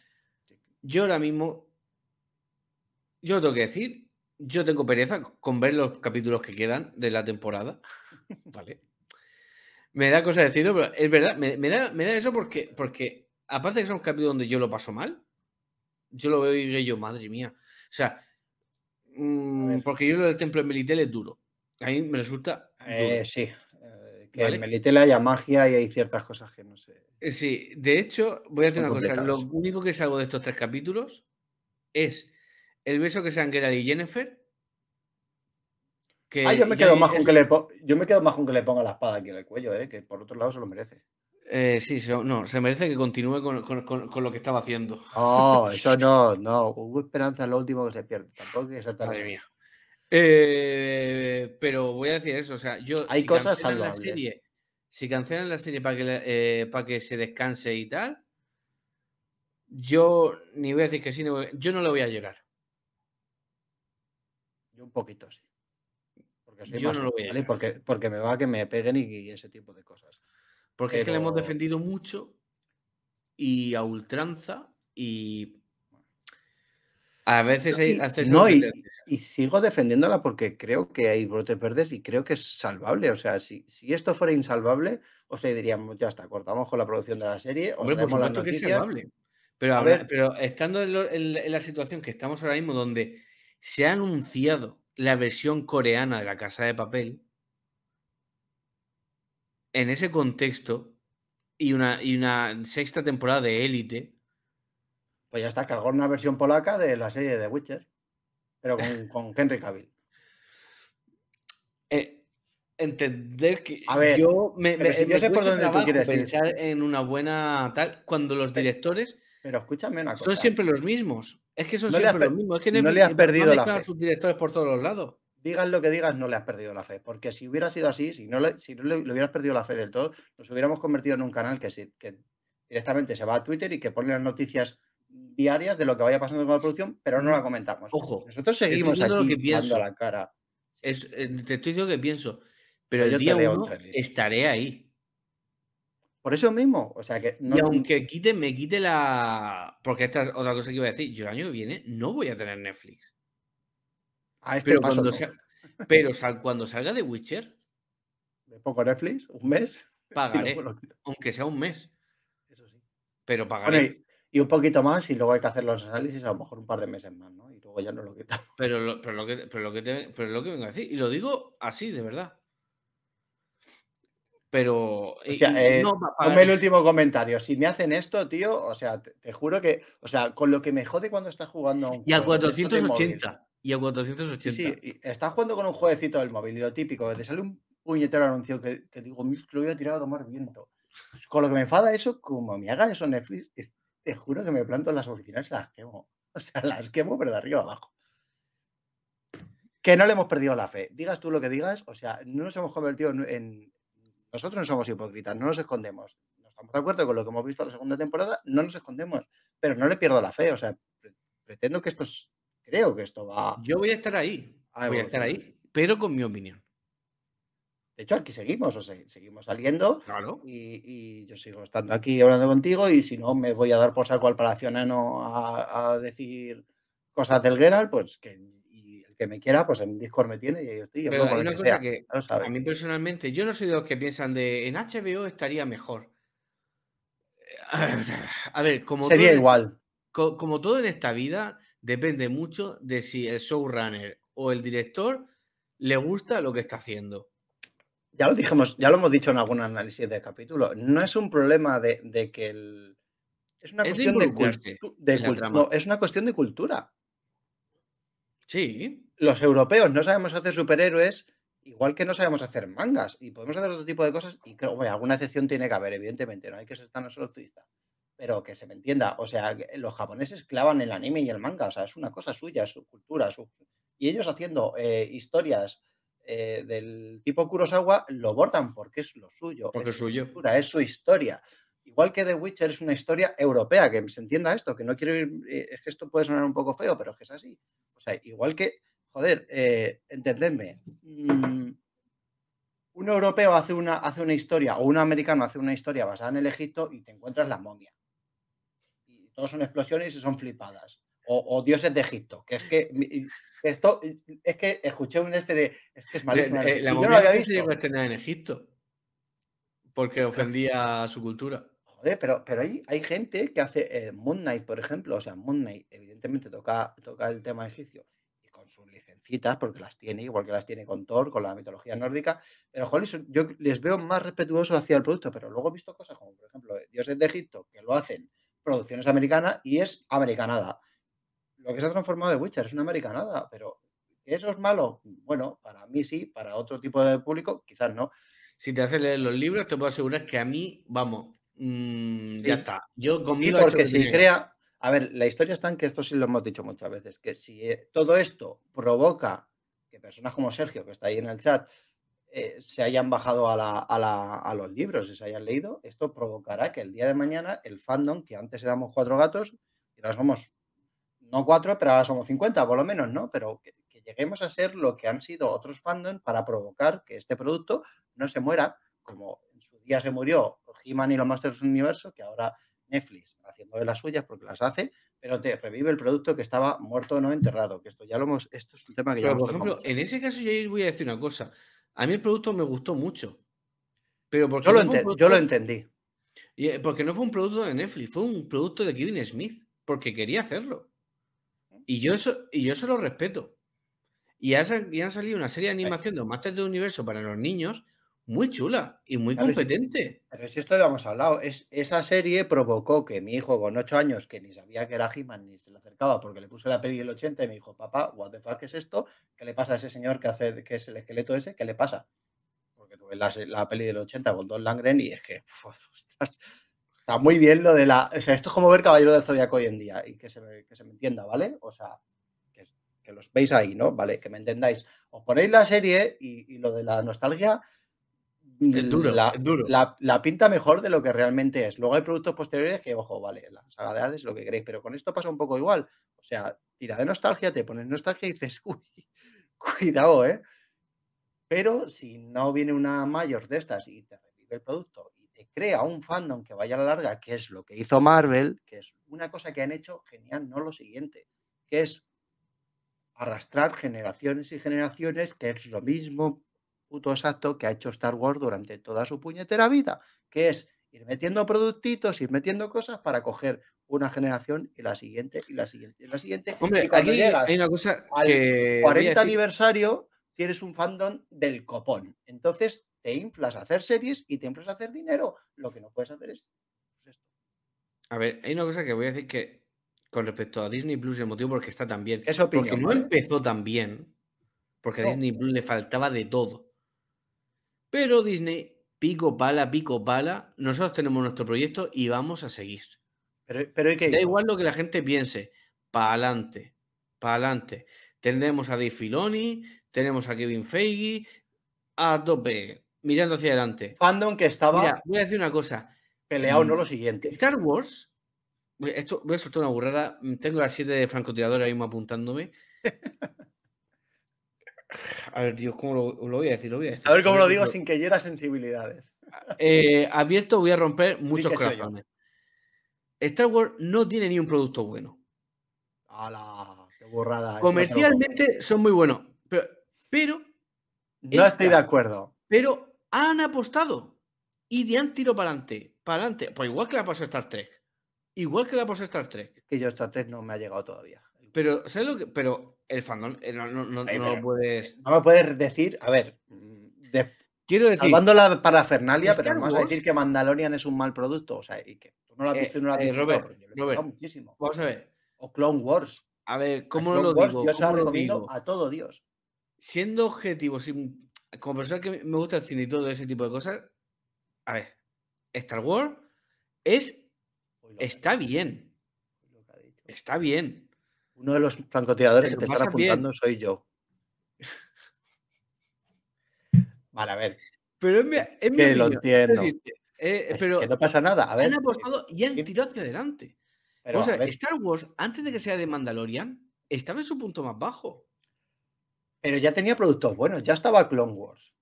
Yo ahora mismo, yo tengo que decir, yo tengo pereza con ver los capítulos que quedan de la temporada. vale. Me da cosa decirlo, pero es verdad, me, da, eso porque, porque aparte de que son capítulos donde yo lo paso mal, yo lo veo y digo yo, madre mía. O sea, mm, porque yo lo del templo en Militel es duro. A mí me resulta. Eh, sí. Que en Melitela hay magia y hay ciertas cosas que no sé. Eh, sí, de hecho, voy a decir una cosa. Lo único que salgo de estos tres capítulos es el beso que se han quedado y Jennifer. Que ah, yo me, quedo más con que le que le ponga la espada aquí en el cuello, ¿eh? que por otro lado se lo merece. Eh, sí, no, se merece que continúe con, lo que estaba haciendo. Oh, eso no, no. Hubo esperanza en lo último que se pierde. Tampoco hay que mía. Eh, pero voy a decir eso, o sea, yo... Hay cosas la serie, Si cancelan la serie para que, eh, para que se descanse y tal, yo ni voy a decir que sí, yo no le voy a llorar. Yo un poquito, sí. Porque yo no lo voy a Porque, me va a que me peguen y, ese tipo de cosas. Porque es que le hemos defendido mucho y a ultranza y a veces hay... no, y, sigo defendiéndola porque creo que hay brotes verdes y creo que es salvable. O sea, si, si esto fuera insalvable, o sea, diríamos, ya está, cortamos con la producción de la serie. Pero, a, ver, pero estando en, la situación que estamos ahora mismo, donde se ha anunciado la versión coreana de la Casa de Papel, en ese contexto, y una, y una sexta temporada de Élite, pues ya está, cagó una versión polaca de la serie de The Witcher, pero con, Henry Cavill. Eh, entender que a ver, yo eh, sé por dónde tú quieres pensar en una buena tal cuando los directores pero escúchame una son siempre los mismos es que son siempre los mismos es que no, no le has perdido la fe a sus directores por todos los lados digas lo que digas no le has perdido la fe porque si hubiera sido así si no le, hubieras perdido la fe del todo nos hubiéramos convertido en un canal que directamente se va a Twitter y que pone las noticias diarias de lo que vaya pasando con la producción, pero no la comentamos. Ojo, nosotros seguimos aquí que dando la cara. Es, eh, te estoy diciendo que pienso, pero, el yo día uno estaré ahí. Por eso mismo, o sea que... No... Y aunque quite, me quite la... Porque esta es otra cosa que iba a decir, yo el año que viene no voy a tener Netflix. Este pero cuando salga de Witcher... me pongo Netflix? ¿Un mes? Pagaré, aunque sea un mes. Pero pagaré y un poquito más y luego hay que hacer los análisis a lo mejor un par de meses más, ¿no? Y luego ya no lo quita. Pero lo, pero que, pero lo, pero lo que vengo a decir, y lo digo así, de verdad. Pero... Eh, Hostia, eh, el último comentario. Si me hacen esto, tío, o sea, te, juro que, o sea, con lo que me jode cuando estás jugando... A y a 480. Y a 480. Sí, estás jugando con un jueguecito del móvil y lo típico, te sale un puñetero anuncio que, digo, lo voy a tirar a tomar viento. Con lo que me enfada eso, como me haga eso Netflix, te juro que me planto en las oficinas y las quemo. O sea, las quemo, pero de arriba abajo. Que no le hemos perdido la fe. Digas tú lo que digas, o sea, no nos hemos convertido en. Nosotros no somos hipócritas, no nos escondemos. No estamos de acuerdo con lo que hemos visto en la segunda temporada, no nos escondemos, pero no le pierdo la fe. O sea, pretendo que esto es... Creo que esto va. Yo voy a estar ahí. voy a estar ahí, pero con mi opinión. De hecho, aquí seguimos, o seguimos saliendo. Y, yo sigo estando aquí hablando contigo. Y si no, me voy a dar por saco al palacionano a, a decir cosas del general, pues que el que me quiera, pues en Discord me tiene y yo estoy. Pero hay una cosa que a mí personalmente, yo no soy de los que piensan de en HBO estaría mejor. A ver, Sería igual. como todo en esta vida, depende mucho de si el showrunner o el director le gusta lo que está haciendo ya lo dijimos, ya lo hemos dicho en algún análisis de capítulo, no es un problema de, que el... Es una, cuestión de, cultura. No, es una cuestión de cultura. Sí. Los europeos no sabemos hacer superhéroes, igual que no sabemos hacer mangas, y podemos hacer otro tipo de cosas, y creo, que alguna excepción tiene que haber, evidentemente, no hay que ser tan absolutista. Pero que se me entienda, o sea, los japoneses clavan el anime y el manga, o sea, es una cosa suya, su cultura, y ellos haciendo eh, historias eh, del tipo Kurosawa lo bordan porque es lo suyo. Porque es Su historia. Igual que The Witcher es una historia europea, que se entienda esto, que no quiero ir, eh, es que esto puede sonar un poco feo, pero es que es así. O sea, igual que, joder, eh, entendedme, mm, un europeo hace una, hace una historia o un americano hace una historia basada en el Egipto y te encuentras la momia. Y todos son explosiones y son flipadas o, dioses de Egipto, que es que esto es que escuché un este de es que es malísimo. La, eh, la, se a estrenar en Egipto porque ofendía su cultura. Joder, pero, pero hay, hay gente que hace eh, Moon Knight, por ejemplo, o sea, Moon Knight evidentemente toca, toca el tema egipcio y con sus licencitas, porque las tiene, igual que las tiene con Thor, con la mitología nórdica, pero joder, yo les veo más respetuosos hacia el producto, pero luego he visto cosas como, por ejemplo, Dioses de Egipto, que lo hacen producciones americanas y es americanada lo que se ha transformado de Witcher es una americanada, pero ¿eso es malo? Bueno, para mí sí, para otro tipo de público quizás no. Si te haces leer los libros, te puedo asegurar que a mí, vamos, mm, ya está. Yo conmigo... porque si crea... A ver, la historia está en que esto sí lo hemos dicho muchas veces, que si eh, todo esto provoca que personas como Sergio, que está ahí en el chat, eh, se hayan bajado a, a, los libros y se hayan leído, esto provocará que el día de mañana el fandom, que antes éramos cuatro gatos, y ahora vamos no cuatro, pero ahora somos 50, por lo menos, ¿no? Pero que, lleguemos a ser lo que han sido otros fandoms para provocar que este producto no se muera, como en su día se murió He-Man y los Masters Universo, que ahora Netflix, haciendo de las suyas porque las hace, pero te revive el producto que estaba muerto o no enterrado. Que esto ya lo hemos, esto es un tema que pero, Por ejemplo, en ese caso yo voy a decir una cosa. A mí el producto me gustó mucho. Pero porque yo, lo, entendí yo lo entendí. Eh, porque no fue un producto de Netflix, fue un producto de Kevin Smith, porque quería hacerlo. Y yo eso, yo lo respeto. Y, ha, salido una serie de animación de un máster del Universo para los niños muy chula y muy competente. pero si esto lo hemos hablado, es, esa serie provocó que mi hijo con ocho años, que ni sabía que era he ni se le acercaba porque le puse la peli del 80 y me dijo, papá, what the fuck es esto? ¿Qué le pasa a ese señor que hace, que es el esqueleto ese? ¿Qué le pasa? Porque tuve la, peli del 80 con Don Langren y es que, está muy bien lo de la. O sea, esto es como ver Caballero del Zodiaco hoy en día y que se, me entienda, ¿vale? O sea, que, los veis ahí, ¿no? Vale, que me entendáis. Os ponéis la serie y, lo de la nostalgia. Mm, duro, la, La, pinta mejor de lo que realmente es. Luego hay productos posteriores que, ojo, vale, la saga de Hades, lo que queréis, pero con esto pasa un poco igual. O sea, tira de nostalgia, te pones nostalgia y dices, uy, cuidado, ¿eh? Pero si no viene una mayor de estas y te revive el producto crea un fandom que vaya a la larga, que es lo que hizo Marvel, que es una cosa que han hecho genial, no lo siguiente, que es arrastrar generaciones y generaciones, que es lo mismo puto exacto que ha hecho Star Wars durante toda su puñetera vida, que es ir metiendo productitos, ir metiendo cosas para coger una generación y la siguiente y la siguiente y la siguiente. Hombre, y cuando aquí llegas hay una cosa al 40 aniversario tienes un fandom del copón. Entonces te inflas a hacer series y te inflas a hacer dinero. Lo que no puedes hacer es pues, esto. A ver, hay una cosa que voy a decir que con respecto a Disney Plus, el motivo porque está tan bien. Es porque no empezó tan bien, porque a Disney Plus le faltaba de todo. Pero Disney, pico pala, pico pala, nosotros tenemos nuestro proyecto y vamos a seguir. Pero, hay que Da igual lo que la gente piense, para adelante, para adelante. Tenemos a Dave Filoni, tenemos a Kevin Feige, a tope mirando hacia adelante. Fandom que estaba. voy a decir una cosa. Peleado, no mm, lo siguiente. Star Wars. Esto, voy a soltar una burrada. Mm, tengo las siete de francotirador ahí apuntándome. a ver, Dios, ¿cómo lo, voy a decir? Lo voy a, a ver cómo lo digo sin que hiera sensibilidades. Eh, abierto, voy a romper muchos corazones. Star Wars no tiene ni un producto bueno. ¡Hala! ¡Qué burrada! Comercialmente son muy buenos, pero, pero no estoy de acuerdo. Pero han apostado y de han tiro para adelante, para adelante. Pues igual que la pasó Star Trek. Igual que la pasó Star Trek. Que yo Star Trek no me ha llegado todavía. Pero, ¿sabes lo que? Pero el fandom eh, no, no, no, lo puedes. No me puedes decir, a ver. Mm, Quiero decir. Salvando la fernalia, pero no a decir que Mandalorian es un mal producto. O sea, y que tú no la has eh, visto y no lo has visto. Eh, Robert, yo muchísimo. Vamos a ver. O Clone Wars. A ver, ¿cómo lo digo? yo se lo recomiendo a todo Dios. Siendo objetivo, sin como persona que me gusta el cine y todo ese tipo de cosas, a ver, Star Wars es. Está bien. Está bien. Uno de los francotiradores que te están apuntando soy yo. Vale, a ver. Pero es que lo entiendo. Eh, eh, pero que no pasa nada. A han apostado eh, y han tirado hacia adelante. o Star Wars, antes de que sea de Mandalorian, estaba en su punto más bajo. Pero ya tenía productos buenos, ya estaba Clone Wars.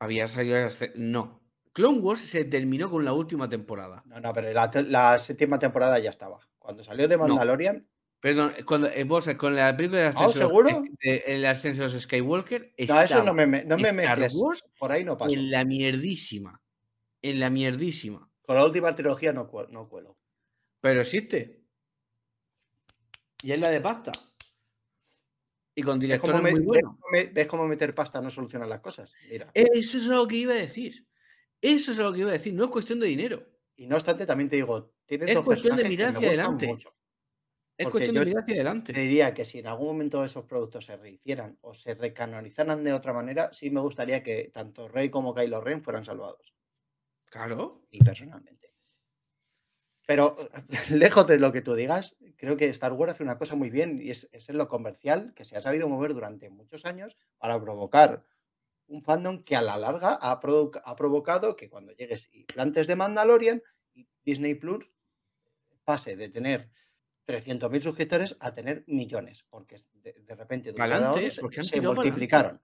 Había salido. No. Clone Wars se terminó con la última temporada. No, no, pero la, séptima temporada ya estaba. Cuando salió de Mandalorian. Perdón, cuando, eh, vos, con la película ah, de ¿seguro? el Ascenso de Skywalker. no, eso no me, no por ahí no pasa. En la mierdísima. En la mierdísima. Con la última trilogía no, no cuelo. Pero existe. Y es la de pasta. Y con ves cómo, meter pasta no soluciona las cosas. Eso es lo que iba a decir. Eso es lo que iba a decir. No es cuestión de dinero. Y no obstante, también te digo, tienes es cuestión de mirar hacia adelante. Es cuestión de mirar hacia adelante. Te diría que si en algún momento esos productos se rehicieran o se recanonizaran de otra manera, sí me gustaría que tanto Rey como Kylo Ren fueran salvados. Claro. Y personalmente. Pero lejos de lo que tú digas, creo que Star Wars hace una cosa muy bien y es, en lo comercial que se ha sabido mover durante muchos años para provocar un fandom que a la larga ha, provocado que cuando llegues y plantes de Mandalorian, Disney Plus pase de tener 300.000 suscriptores a tener millones, porque de, repente se multiplicaron.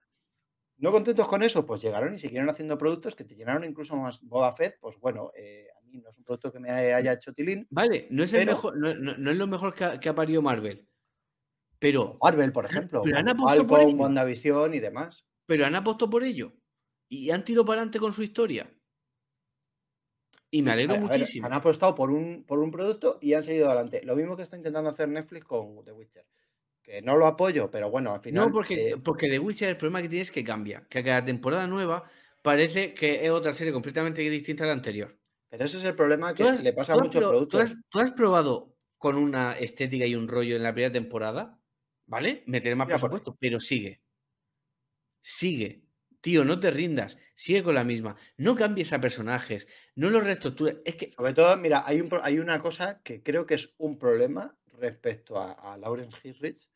No contentos con eso, pues llegaron y siguieron haciendo productos que te llenaron incluso más. Boba Fett, pues bueno, eh, no es un producto que me haya hecho tilín. Vale, no es, el mejor, no, no, es lo mejor que ha, parido Marvel. Pero. Marvel, por ejemplo. han apostado por WandaVision y demás. Pero han apostado por ello. Y han tirado para adelante con su historia. Y me alegro muchísimo. han apostado por un, por un producto y han seguido adelante. Lo mismo que está intentando hacer Netflix con The Witcher. Que no lo apoyo, pero bueno, al final. No, porque, eh, porque The Witcher el problema que tiene es que cambia. Que cada temporada nueva parece que es otra serie completamente distinta a la anterior. Pero ese es el problema que le pasa a muchos productos. ¿tú has, probado con una estética y un rollo en la primera temporada? ¿Vale? Meter más presupuesto, pero sigue. Sigue. Tío, no te rindas, sigue con la misma. No cambies a personajes, no los reestructures. Es que... Sobre todo, mira, hay, hay una cosa que creo que es un problema respecto a, Lauren Lawrence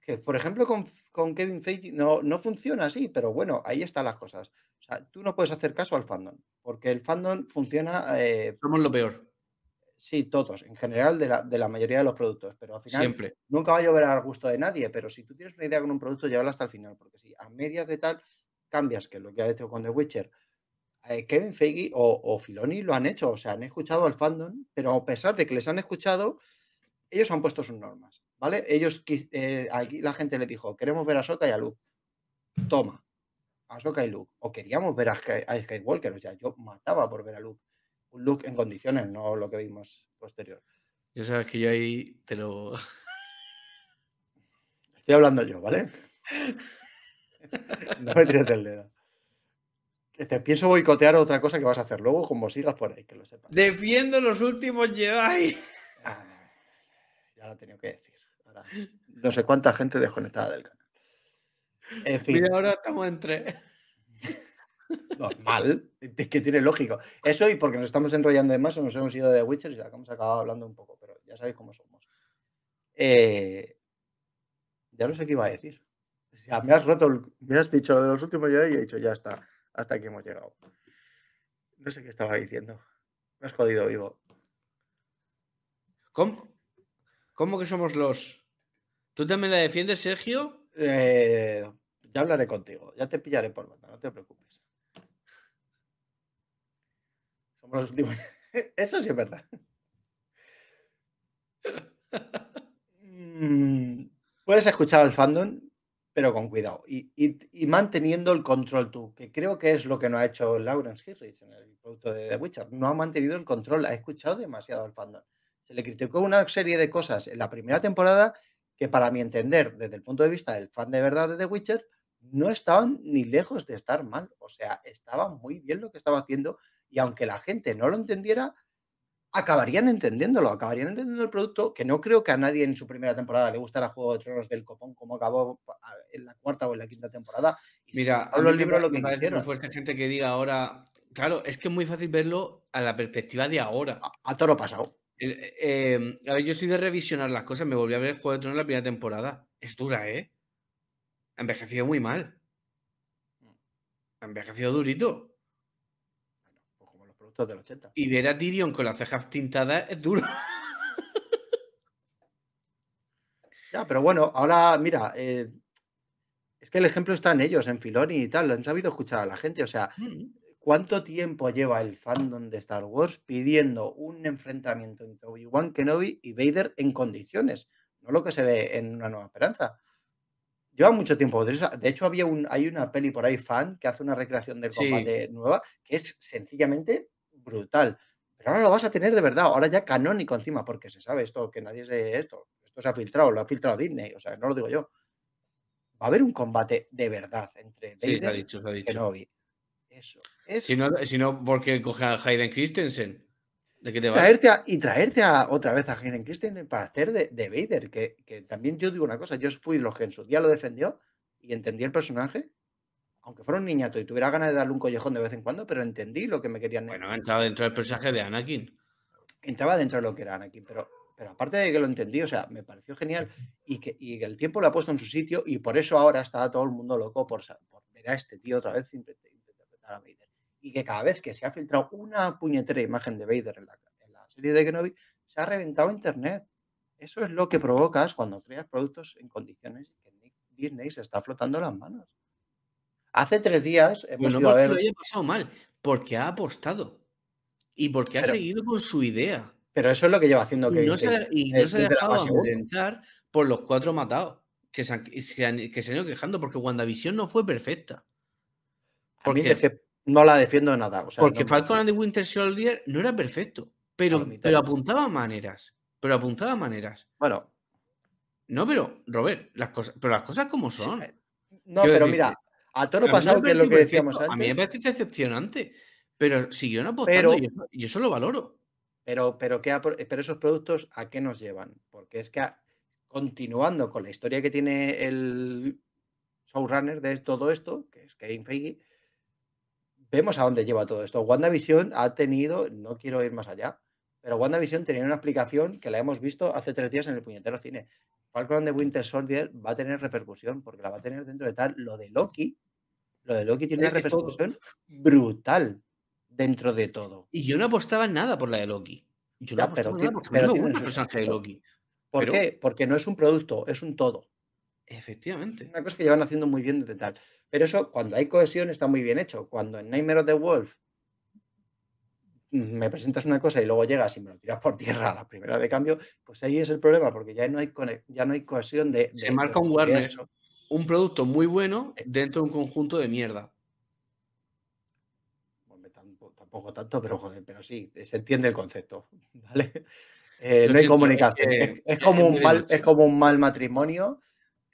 que por ejemplo con, Kevin Feige no, no funciona así, pero bueno, ahí están las cosas sea, tú no puedes hacer caso al fandom, porque el fandom funciona. Eh, Somos lo peor. Sí, todos, en general, de la, mayoría de los productos. Pero al final Siempre. nunca va a llover al gusto de nadie. Pero si tú tienes una idea con un producto, llévala hasta el final. Porque si a medias de tal cambias, que lo que ha dicho con The Witcher, eh, Kevin Feige o, Filoni lo han hecho. O sea, han escuchado al fandom, pero a pesar de que les han escuchado, ellos han puesto sus normas. ¿Vale? Ellos, eh, aquí la gente le dijo, queremos ver a Sota y a Luke. Toma, a y Luke, o queríamos ver a, Skywalker, o sea, yo mataba por ver a Luke. Un Luke en condiciones, no lo que vimos posterior. Ya sabes que yo ahí te lo. Estoy hablando yo, ¿vale? no me tires del dedo. Te pienso boicotear otra cosa que vas a hacer luego, como sigas por ahí, que lo sepas. Defiendo los últimos Jedi. Ah, ya lo he tenido que decir. no sé cuánta gente desconectada del canal. En ahora estamos entre Normal, es que tiene lógico. Eso y porque nos estamos enrollando de más, nos hemos ido de Witcher y hemos acabado hablando un poco, pero ya sabéis cómo somos. Eh, ya no sé qué iba a decir. O me has roto, me has dicho lo de los últimos días y he dicho, ya está, hasta aquí hemos llegado. No sé qué estaba diciendo. Me has jodido vivo. ¿Cómo? ¿Cómo que somos los? ¿Tú también la defiendes, Sergio? Eh, ya hablaré contigo, ya te pillaré por banda, no te preocupes. Somos los últimos. Eso sí es verdad. Mm, puedes escuchar al fandom, pero con cuidado y, manteniendo el control tú, que creo que es lo que no ha hecho Lawrence Hirrich en el producto de The Witcher. No ha mantenido el control, ha escuchado demasiado al fandom. Se le criticó una serie de cosas en la primera temporada que para mi entender, desde el punto de vista del fan de verdad de The Witcher, no estaban ni lejos de estar mal. O sea, estaba muy bien lo que estaba haciendo y aunque la gente no lo entendiera, acabarían entendiéndolo, acabarían entendiendo el producto, que no creo que a nadie en su primera temporada le gustara Juego de Tronos del Copón como acabó en la cuarta o en la quinta temporada. Mira, los lo que me fue gente que diga ahora, claro, es que es muy fácil verlo a la perspectiva de ahora. A, todo lo pasado. Eh, em, a ver, yo soy de revisionar las cosas. Me volví a ver el Juego de Tronos la primera temporada. Es dura, ¿eh? Ha envejecido muy mal. Mm. Ha envejecido durito. Pues como los productos del 80. Y ver a Tyrion con las cejas tintadas es duro. ya, pero bueno, ahora, mira, eh, es que el ejemplo está en ellos, en Filoni y tal. Lo han sabido escuchar a la gente. O sea, mm. ¿Cuánto tiempo lleva el fandom de Star Wars pidiendo un enfrentamiento entre Obi-Wan Kenobi y Vader en condiciones? No lo que se ve en Una Nueva Esperanza. Lleva mucho tiempo. De hecho, había un, hay una peli por ahí fan que hace una recreación del combate nueva que es sencillamente brutal. Pero ahora lo vas a tener de verdad, ahora ya canónico encima, porque se sabe esto, que nadie se. Esto, esto se ha filtrado, lo ha filtrado Disney, o sea, no lo digo yo. Va a haber un combate de verdad entre Vader sí, dicho, y Kenobi eso. eso. Si, no, porque coge a Hayden Christensen. ¿De qué te y traerte a, otra vez a Hayden Christensen para hacer de, Vader, que, también yo digo una cosa, yo fui lo los que en su día lo defendió y entendí el personaje, aunque fuera un niñato y tuviera ganas de darle un collejón de vez en cuando, pero entendí lo que me querían. Bueno, entraba dentro del personaje de Anakin. Entraba dentro de lo que era Anakin, pero pero aparte de que lo entendí, o sea, me pareció genial y que, el tiempo lo ha puesto en su sitio y por eso ahora está todo el mundo loco por, por ver a este tío otra vez y que cada vez que se ha filtrado una puñetera imagen de Vader en la, serie de Kenobi, se ha reventado Internet. Eso es lo que provocas cuando creas productos en condiciones que Disney se está flotando las manos. Hace tres días hemos pues pasado mal, porque ha apostado y porque ha seguido con su idea. Pero eso es lo que lleva haciendo que... Y no eh, se, ha, dejado de por los cuatro matados que se, han, que se han ido quejando, porque WandaVision no fue perfecta no la defiendo nada. porque Falcon and the Winter Soldier no era perfecto, pero, pero apuntaba maneras. Pero apuntaba maneras. Bueno. No, pero, Robert, las cosas, pero las cosas como son. Eh, no, pero mira, a todo lo pasado, que es lo que decíamos antes. A mí me parece decepcionante. Pero siguió apostando, pero, y eso lo valoro. Pero, pero, ¿qué, pero esos productos, ¿a qué nos llevan? Porque es que ah, continuando con la historia que tiene el showrunner de todo esto, que es Kevin Feige, Vemos a dónde lleva todo esto. WandaVision ha tenido, no quiero ir más allá, pero WandaVision tenía una aplicación que la hemos visto hace tres días en el puñetero cine. Falcon de Winter Soldier va a tener repercusión porque la va a tener dentro de tal. Lo de Loki, lo de Loki tiene una repercusión brutal dentro de todo. Y yo no apostaba nada por la de Loki. Yo no pero, nada porque de Loki. ¿Por qué? Porque no es un producto, es un todo. Efectivamente. una cosa que llevan haciendo muy bien desde tal. Pero eso, cuando hay cohesión, está muy bien hecho. Cuando en Nightmare of the Wolf me presentas una cosa y luego llegas y me lo tiras por tierra a la primera de cambio, pues ahí es el problema, porque ya no hay, ya no hay cohesión de... Se marca un Warner, un producto muy bueno dentro de un conjunto de mierda. tampoco, tanto, pero joder, pero sí, se entiende el concepto, eh, no hay comunicación. como un mal, es como un mal matrimonio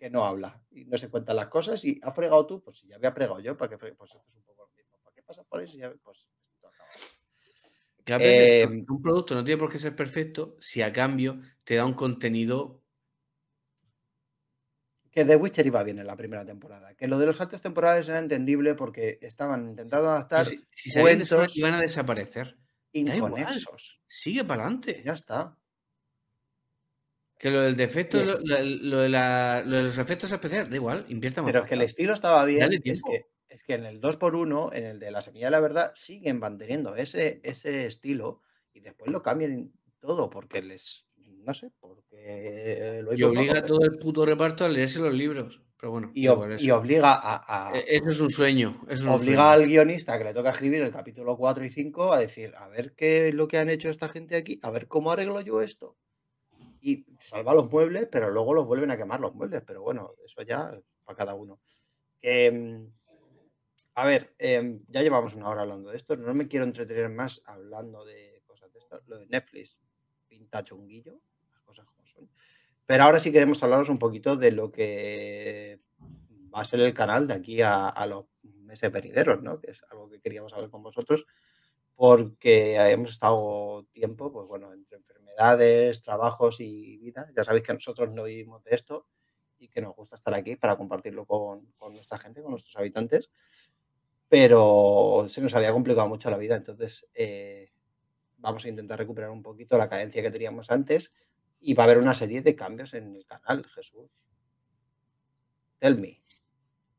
que no habla y no se cuenta las cosas y ha fregado tú, pues si ya había fregado yo, ¿para qué Pues esto es un poco lo mismo. ¿Para qué pasa por eso? Ya, pues eh, un producto no tiene por qué ser perfecto si a cambio te da un contenido. Que The Witcher iba bien en la primera temporada. Que lo de los saltos temporales era entendible porque estaban intentando adaptar. Si, se van iban a desaparecer. Sigue para adelante. Ya está. Que lo del defecto, lo, de los efectos especiales, da igual, invierta más. Pero es que el estilo estaba bien. Es que, es que, en el 2x1, en el de la semilla de la verdad, siguen manteniendo ese, ese estilo y después lo cambian todo porque les. No sé, porque Y obliga a todo el puto reparto a leerse los libros. Pero bueno. Y, obliga a, e, Eso es un sueño. obliga al guionista que le toca escribir el capítulo 4 y 5 a decir, a ver qué es lo que han hecho esta gente aquí, a ver cómo arreglo yo esto y salva los muebles, pero luego los vuelven a quemar los muebles. Pero bueno, eso ya para cada uno. Em, a ver, em, ya llevamos una hora hablando de esto. No me quiero entretener más hablando de cosas de esto. Lo de Netflix pinta chunguillo, las cosas como son. Pero ahora sí queremos hablaros un poquito de lo que va a ser el canal de aquí a, a los meses venideros, ¿no? Que es algo que queríamos hablar con vosotros porque hemos estado tiempo, pues bueno, entre enfermedades Edades, trabajos y vida. Ya sabéis que nosotros no vivimos de esto y que nos gusta estar aquí para compartirlo con, nuestra gente, con nuestros habitantes. Pero se nos había complicado mucho la vida, entonces eh, vamos a intentar recuperar un poquito la cadencia que teníamos antes y va a haber una serie de cambios en el canal, Jesús. Tell me.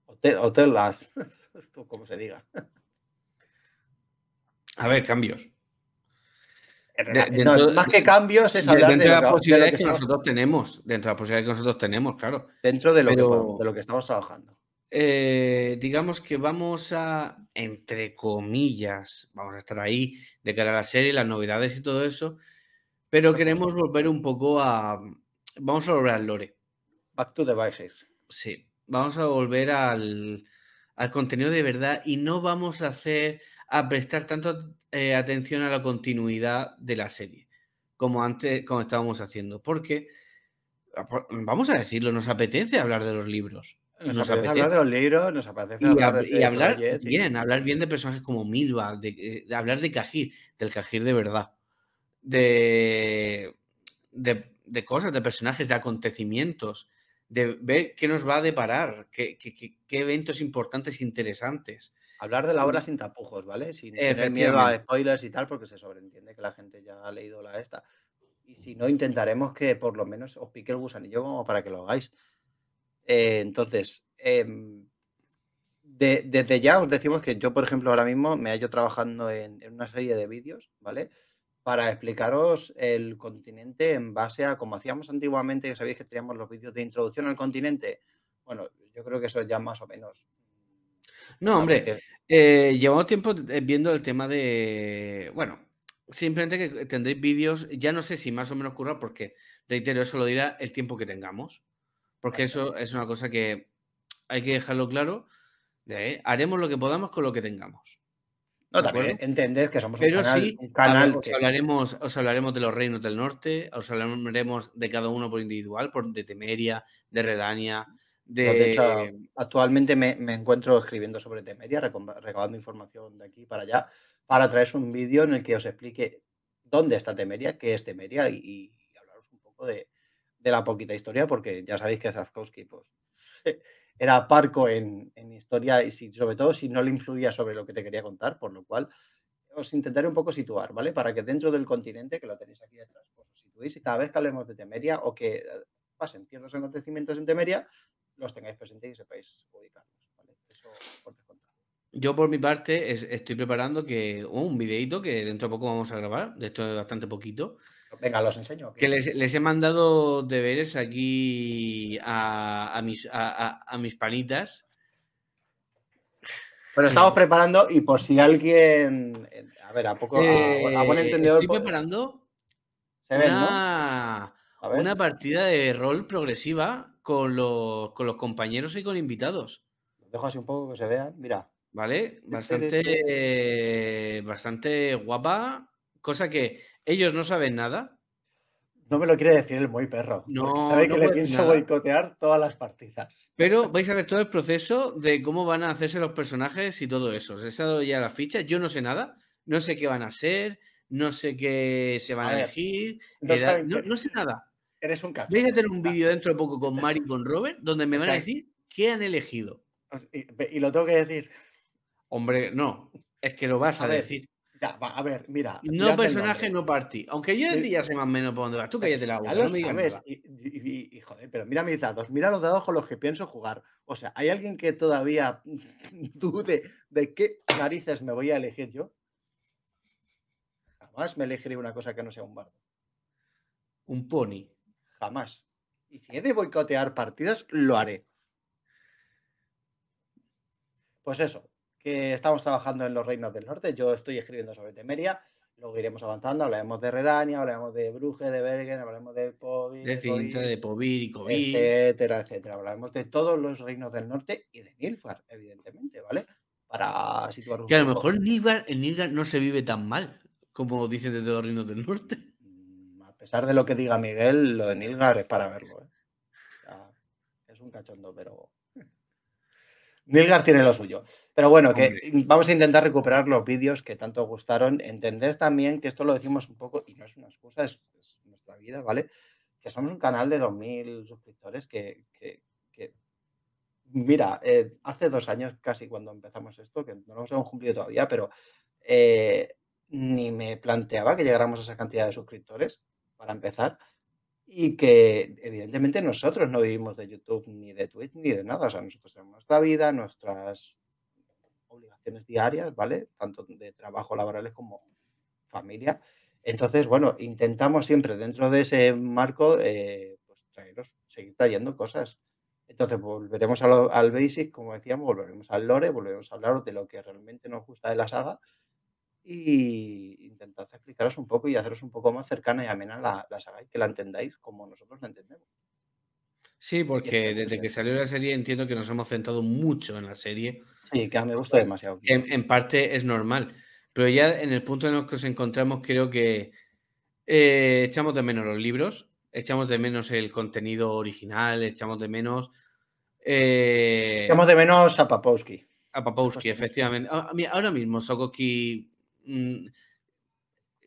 O, te, o tell como se diga. A ver, cambios más que cambios es hablar de, las posibilidad que, nosotros tenemos, dentro de la posibilidad que nosotros tenemos, claro. Dentro de lo, que, de lo que estamos trabajando. Eh, digamos que vamos a, entre comillas, vamos a estar ahí de cara a la serie, las novedades y todo eso, pero queremos volver un poco a. Vamos a volver al lore. Back to the Sí, vamos a volver al, al contenido de verdad y no vamos a hacer a prestar tanto eh, atención a la continuidad de la serie, como antes, como estábamos haciendo, porque, ah, vamos a decirlo, nos apetece hablar de los libros. Nos, apetece, hablar de los libros, nos apetece y hablar, de y bien, y... hablar bien de personajes como Milva, eh, de, hablar de Cajir, del Cajir de verdad, de, de, cosas, de personajes, de acontecimientos, de ver qué nos va a deparar, qué, qué, qué eventos importantes, e interesantes. Hablar de la obra sin tapujos, ¿vale? Sin tener miedo a spoilers y tal, porque se sobreentiende que la gente ya ha leído la esta. Y si no, intentaremos que por lo menos os pique el gusanillo como para que lo hagáis. Eh, entonces, em, desde ya os decimos que yo, por ejemplo, ahora mismo me hallo trabajando en, una serie de vídeos, ¿vale? Para explicaros el continente en base a como hacíamos antiguamente, que sabéis que teníamos los vídeos de introducción al continente. Bueno, yo creo que eso ya más o menos no, hombre, eh, eh, llevamos tiempo eh, viendo el tema de, bueno, simplemente que tendréis vídeos, ya no sé si más o menos curra, porque, reitero, eso lo dirá el tiempo que tengamos, porque eso es una cosa que hay que dejarlo claro, haremos lo que podamos con lo que tengamos. No, también entended que somos Pero un canal, sí, canal os, hablaremos, os hablaremos de los reinos del norte, os hablaremos de cada uno por individual, por, de Temeria, de Redania, pues, de... hecho, actualmente me, encuentro escribiendo sobre Temeria, recabando información de aquí para allá, para traer un vídeo en el que os explique dónde está Temeria, qué es Temeria y, hablaros un poco de, la poquita historia, porque ya sabéis que Zafkowski pues, era parco en, historia y sobre todo si no le influía sobre lo que te quería contar, por lo cual os intentaré un poco situar, ¿vale? Para que dentro del continente, que lo tenéis aquí detrás, pues, os situéis y cada vez que hablemos de Temeria o que eh, pasen ciertos acontecimientos en Temeria, los tengáis presentes y sepáis ubicarlos. Yo por mi parte estoy preparando que oh, un videito que dentro de poco vamos a grabar, de esto es bastante poquito. Venga, los enseño. Que les, he mandado deberes aquí a, a mis, a, mis panitas. Pero estamos eh. preparando y por si alguien... A ver, a poco... a, eh, Estoy preparando una, una partida de rol progresiva con los, compañeros y con invitados. dejo así un poco que se vean, mira. Vale, bastante, bastante guapa, cosa que ellos no saben nada. No me lo quiere decir el muy perro. No. Sabe que le pienso boicotear todas las partidas. Pero vais a ver todo el proceso de cómo van a hacerse los personajes y todo eso. he estado ya la ficha Yo no sé nada. No sé qué van a ser. No sé qué se van a, elegir. no sé nada. Eres un a tener un vídeo dentro de poco con Mari y con Robert donde me van a decir qué han elegido. Ah, y, lo tengo que decir. Hombre, no. Es que lo vas a, decir. a ver, mira. No personaje, no party. Aunque yo de ti ya sé más o menos por dónde vas. Tú cállate la boca. no me pero mira mis dados. Mira los dados con los que pienso jugar. O sea, ¿hay alguien que todavía dude de qué narices me voy a elegir yo? Jamás me elegiré una cosa que no sea un bardo. Un pony más, Y si he de boicotear partidas, lo haré. Pues eso, que estamos trabajando en los reinos del norte. Yo estoy escribiendo sobre Temeria. Luego iremos avanzando, hablaremos de Redania, hablaremos de Bruje, de Bergen, hablaremos de Povir, y etcétera, etcétera. Hablaremos de todos los reinos del norte y de Nilfgaard, evidentemente, ¿vale? Para situar un Que a lo mejor en en no se vive tan mal como dicen desde los reinos del norte. A pesar de lo que diga Miguel, lo de Nilgar es para verlo. ¿eh? es un cachondo, pero. Nilgar tiene lo suyo. Pero bueno, que vamos a intentar recuperar los vídeos que tanto gustaron. Entendés también que esto lo decimos un poco, y no es una excusa, es, nuestra vida, ¿vale? Que somos un canal de 2.000 suscriptores que, mira, eh, hace dos años casi cuando empezamos esto, que no lo hemos cumplido todavía, pero eh, ni me planteaba que llegáramos a esa cantidad de suscriptores para empezar, y que evidentemente nosotros no vivimos de YouTube ni de Twitch ni de nada, o sea, nosotros tenemos nuestra vida, nuestras obligaciones diarias, ¿vale? Tanto de trabajo laborales como familia. Entonces, bueno, intentamos siempre dentro de ese marco eh, pues traeros, seguir trayendo cosas. Entonces volveremos al basic, como decíamos, volveremos al lore, volveremos a hablar de lo que realmente nos gusta de la saga y intentad explicaros un poco y haceros un poco más cercana y amena la, la saga y que la entendáis como nosotros la entendemos. Sí, porque desde que salió la serie entiendo que nos hemos centrado mucho en la serie. Sí, que me gusta demasiado. En, parte es normal, pero ya en el punto en el que nos encontramos creo que eh, echamos de menos los libros, echamos de menos el contenido original, echamos de menos... Eh, echamos de menos a Papowski. A Papowski, efectivamente. Ah, ahora mismo Sokoki Mm,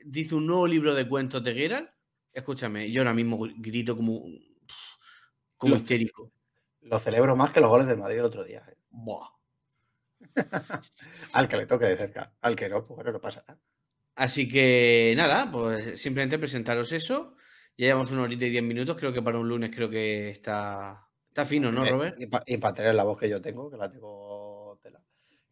dice un nuevo libro de cuentos de guerra escúchame, yo ahora mismo grito como, como lo, histérico. Lo celebro más que los goles de Madrid el otro día. ¿eh? al que le toque de cerca, al que no, pues bueno, no pasa nada. Así que nada, pues simplemente presentaros eso. Ya llevamos una horita y diez minutos, creo que para un lunes creo que está, está fino, ¿no, eh, Robert? Y, para tener la voz que yo tengo, que la tengo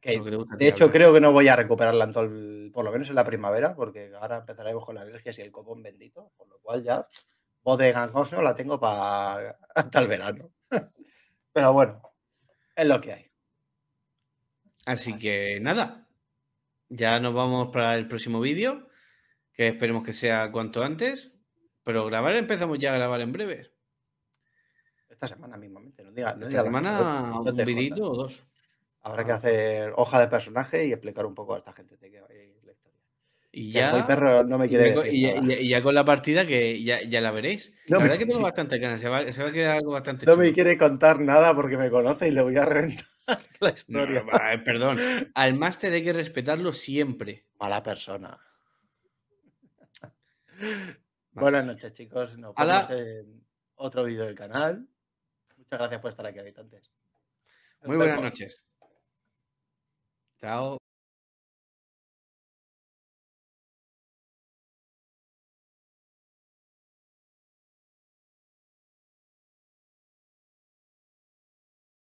de hecho, creo que no voy a recuperarla en por lo menos en la primavera, porque ahora empezaremos con las alergias y el copón bendito, por lo cual ya bodega de la tengo para hasta el verano. Pero bueno, es lo que hay. Así que nada, ya nos vamos para el próximo vídeo, que esperemos que sea cuanto antes, pero grabar empezamos ya a grabar en breve. Esta semana mismamente, no Esta semana un vidito o dos. Habrá que hacer hoja de personaje y explicar un poco a esta gente de qué va la historia. Y ya, no me ya, con la partida que ya, la veréis. No me... verdad que tengo bastante ganas, No me quiere contar nada porque me conoce y le voy a reventar la historia. Eh, perdón, al máster hay que respetarlo siempre. Mala persona. Buenas noches, chicos. Nos vemos en otro vídeo del canal. Muchas gracias por estar aquí, habitantes. Muy buenas noches. that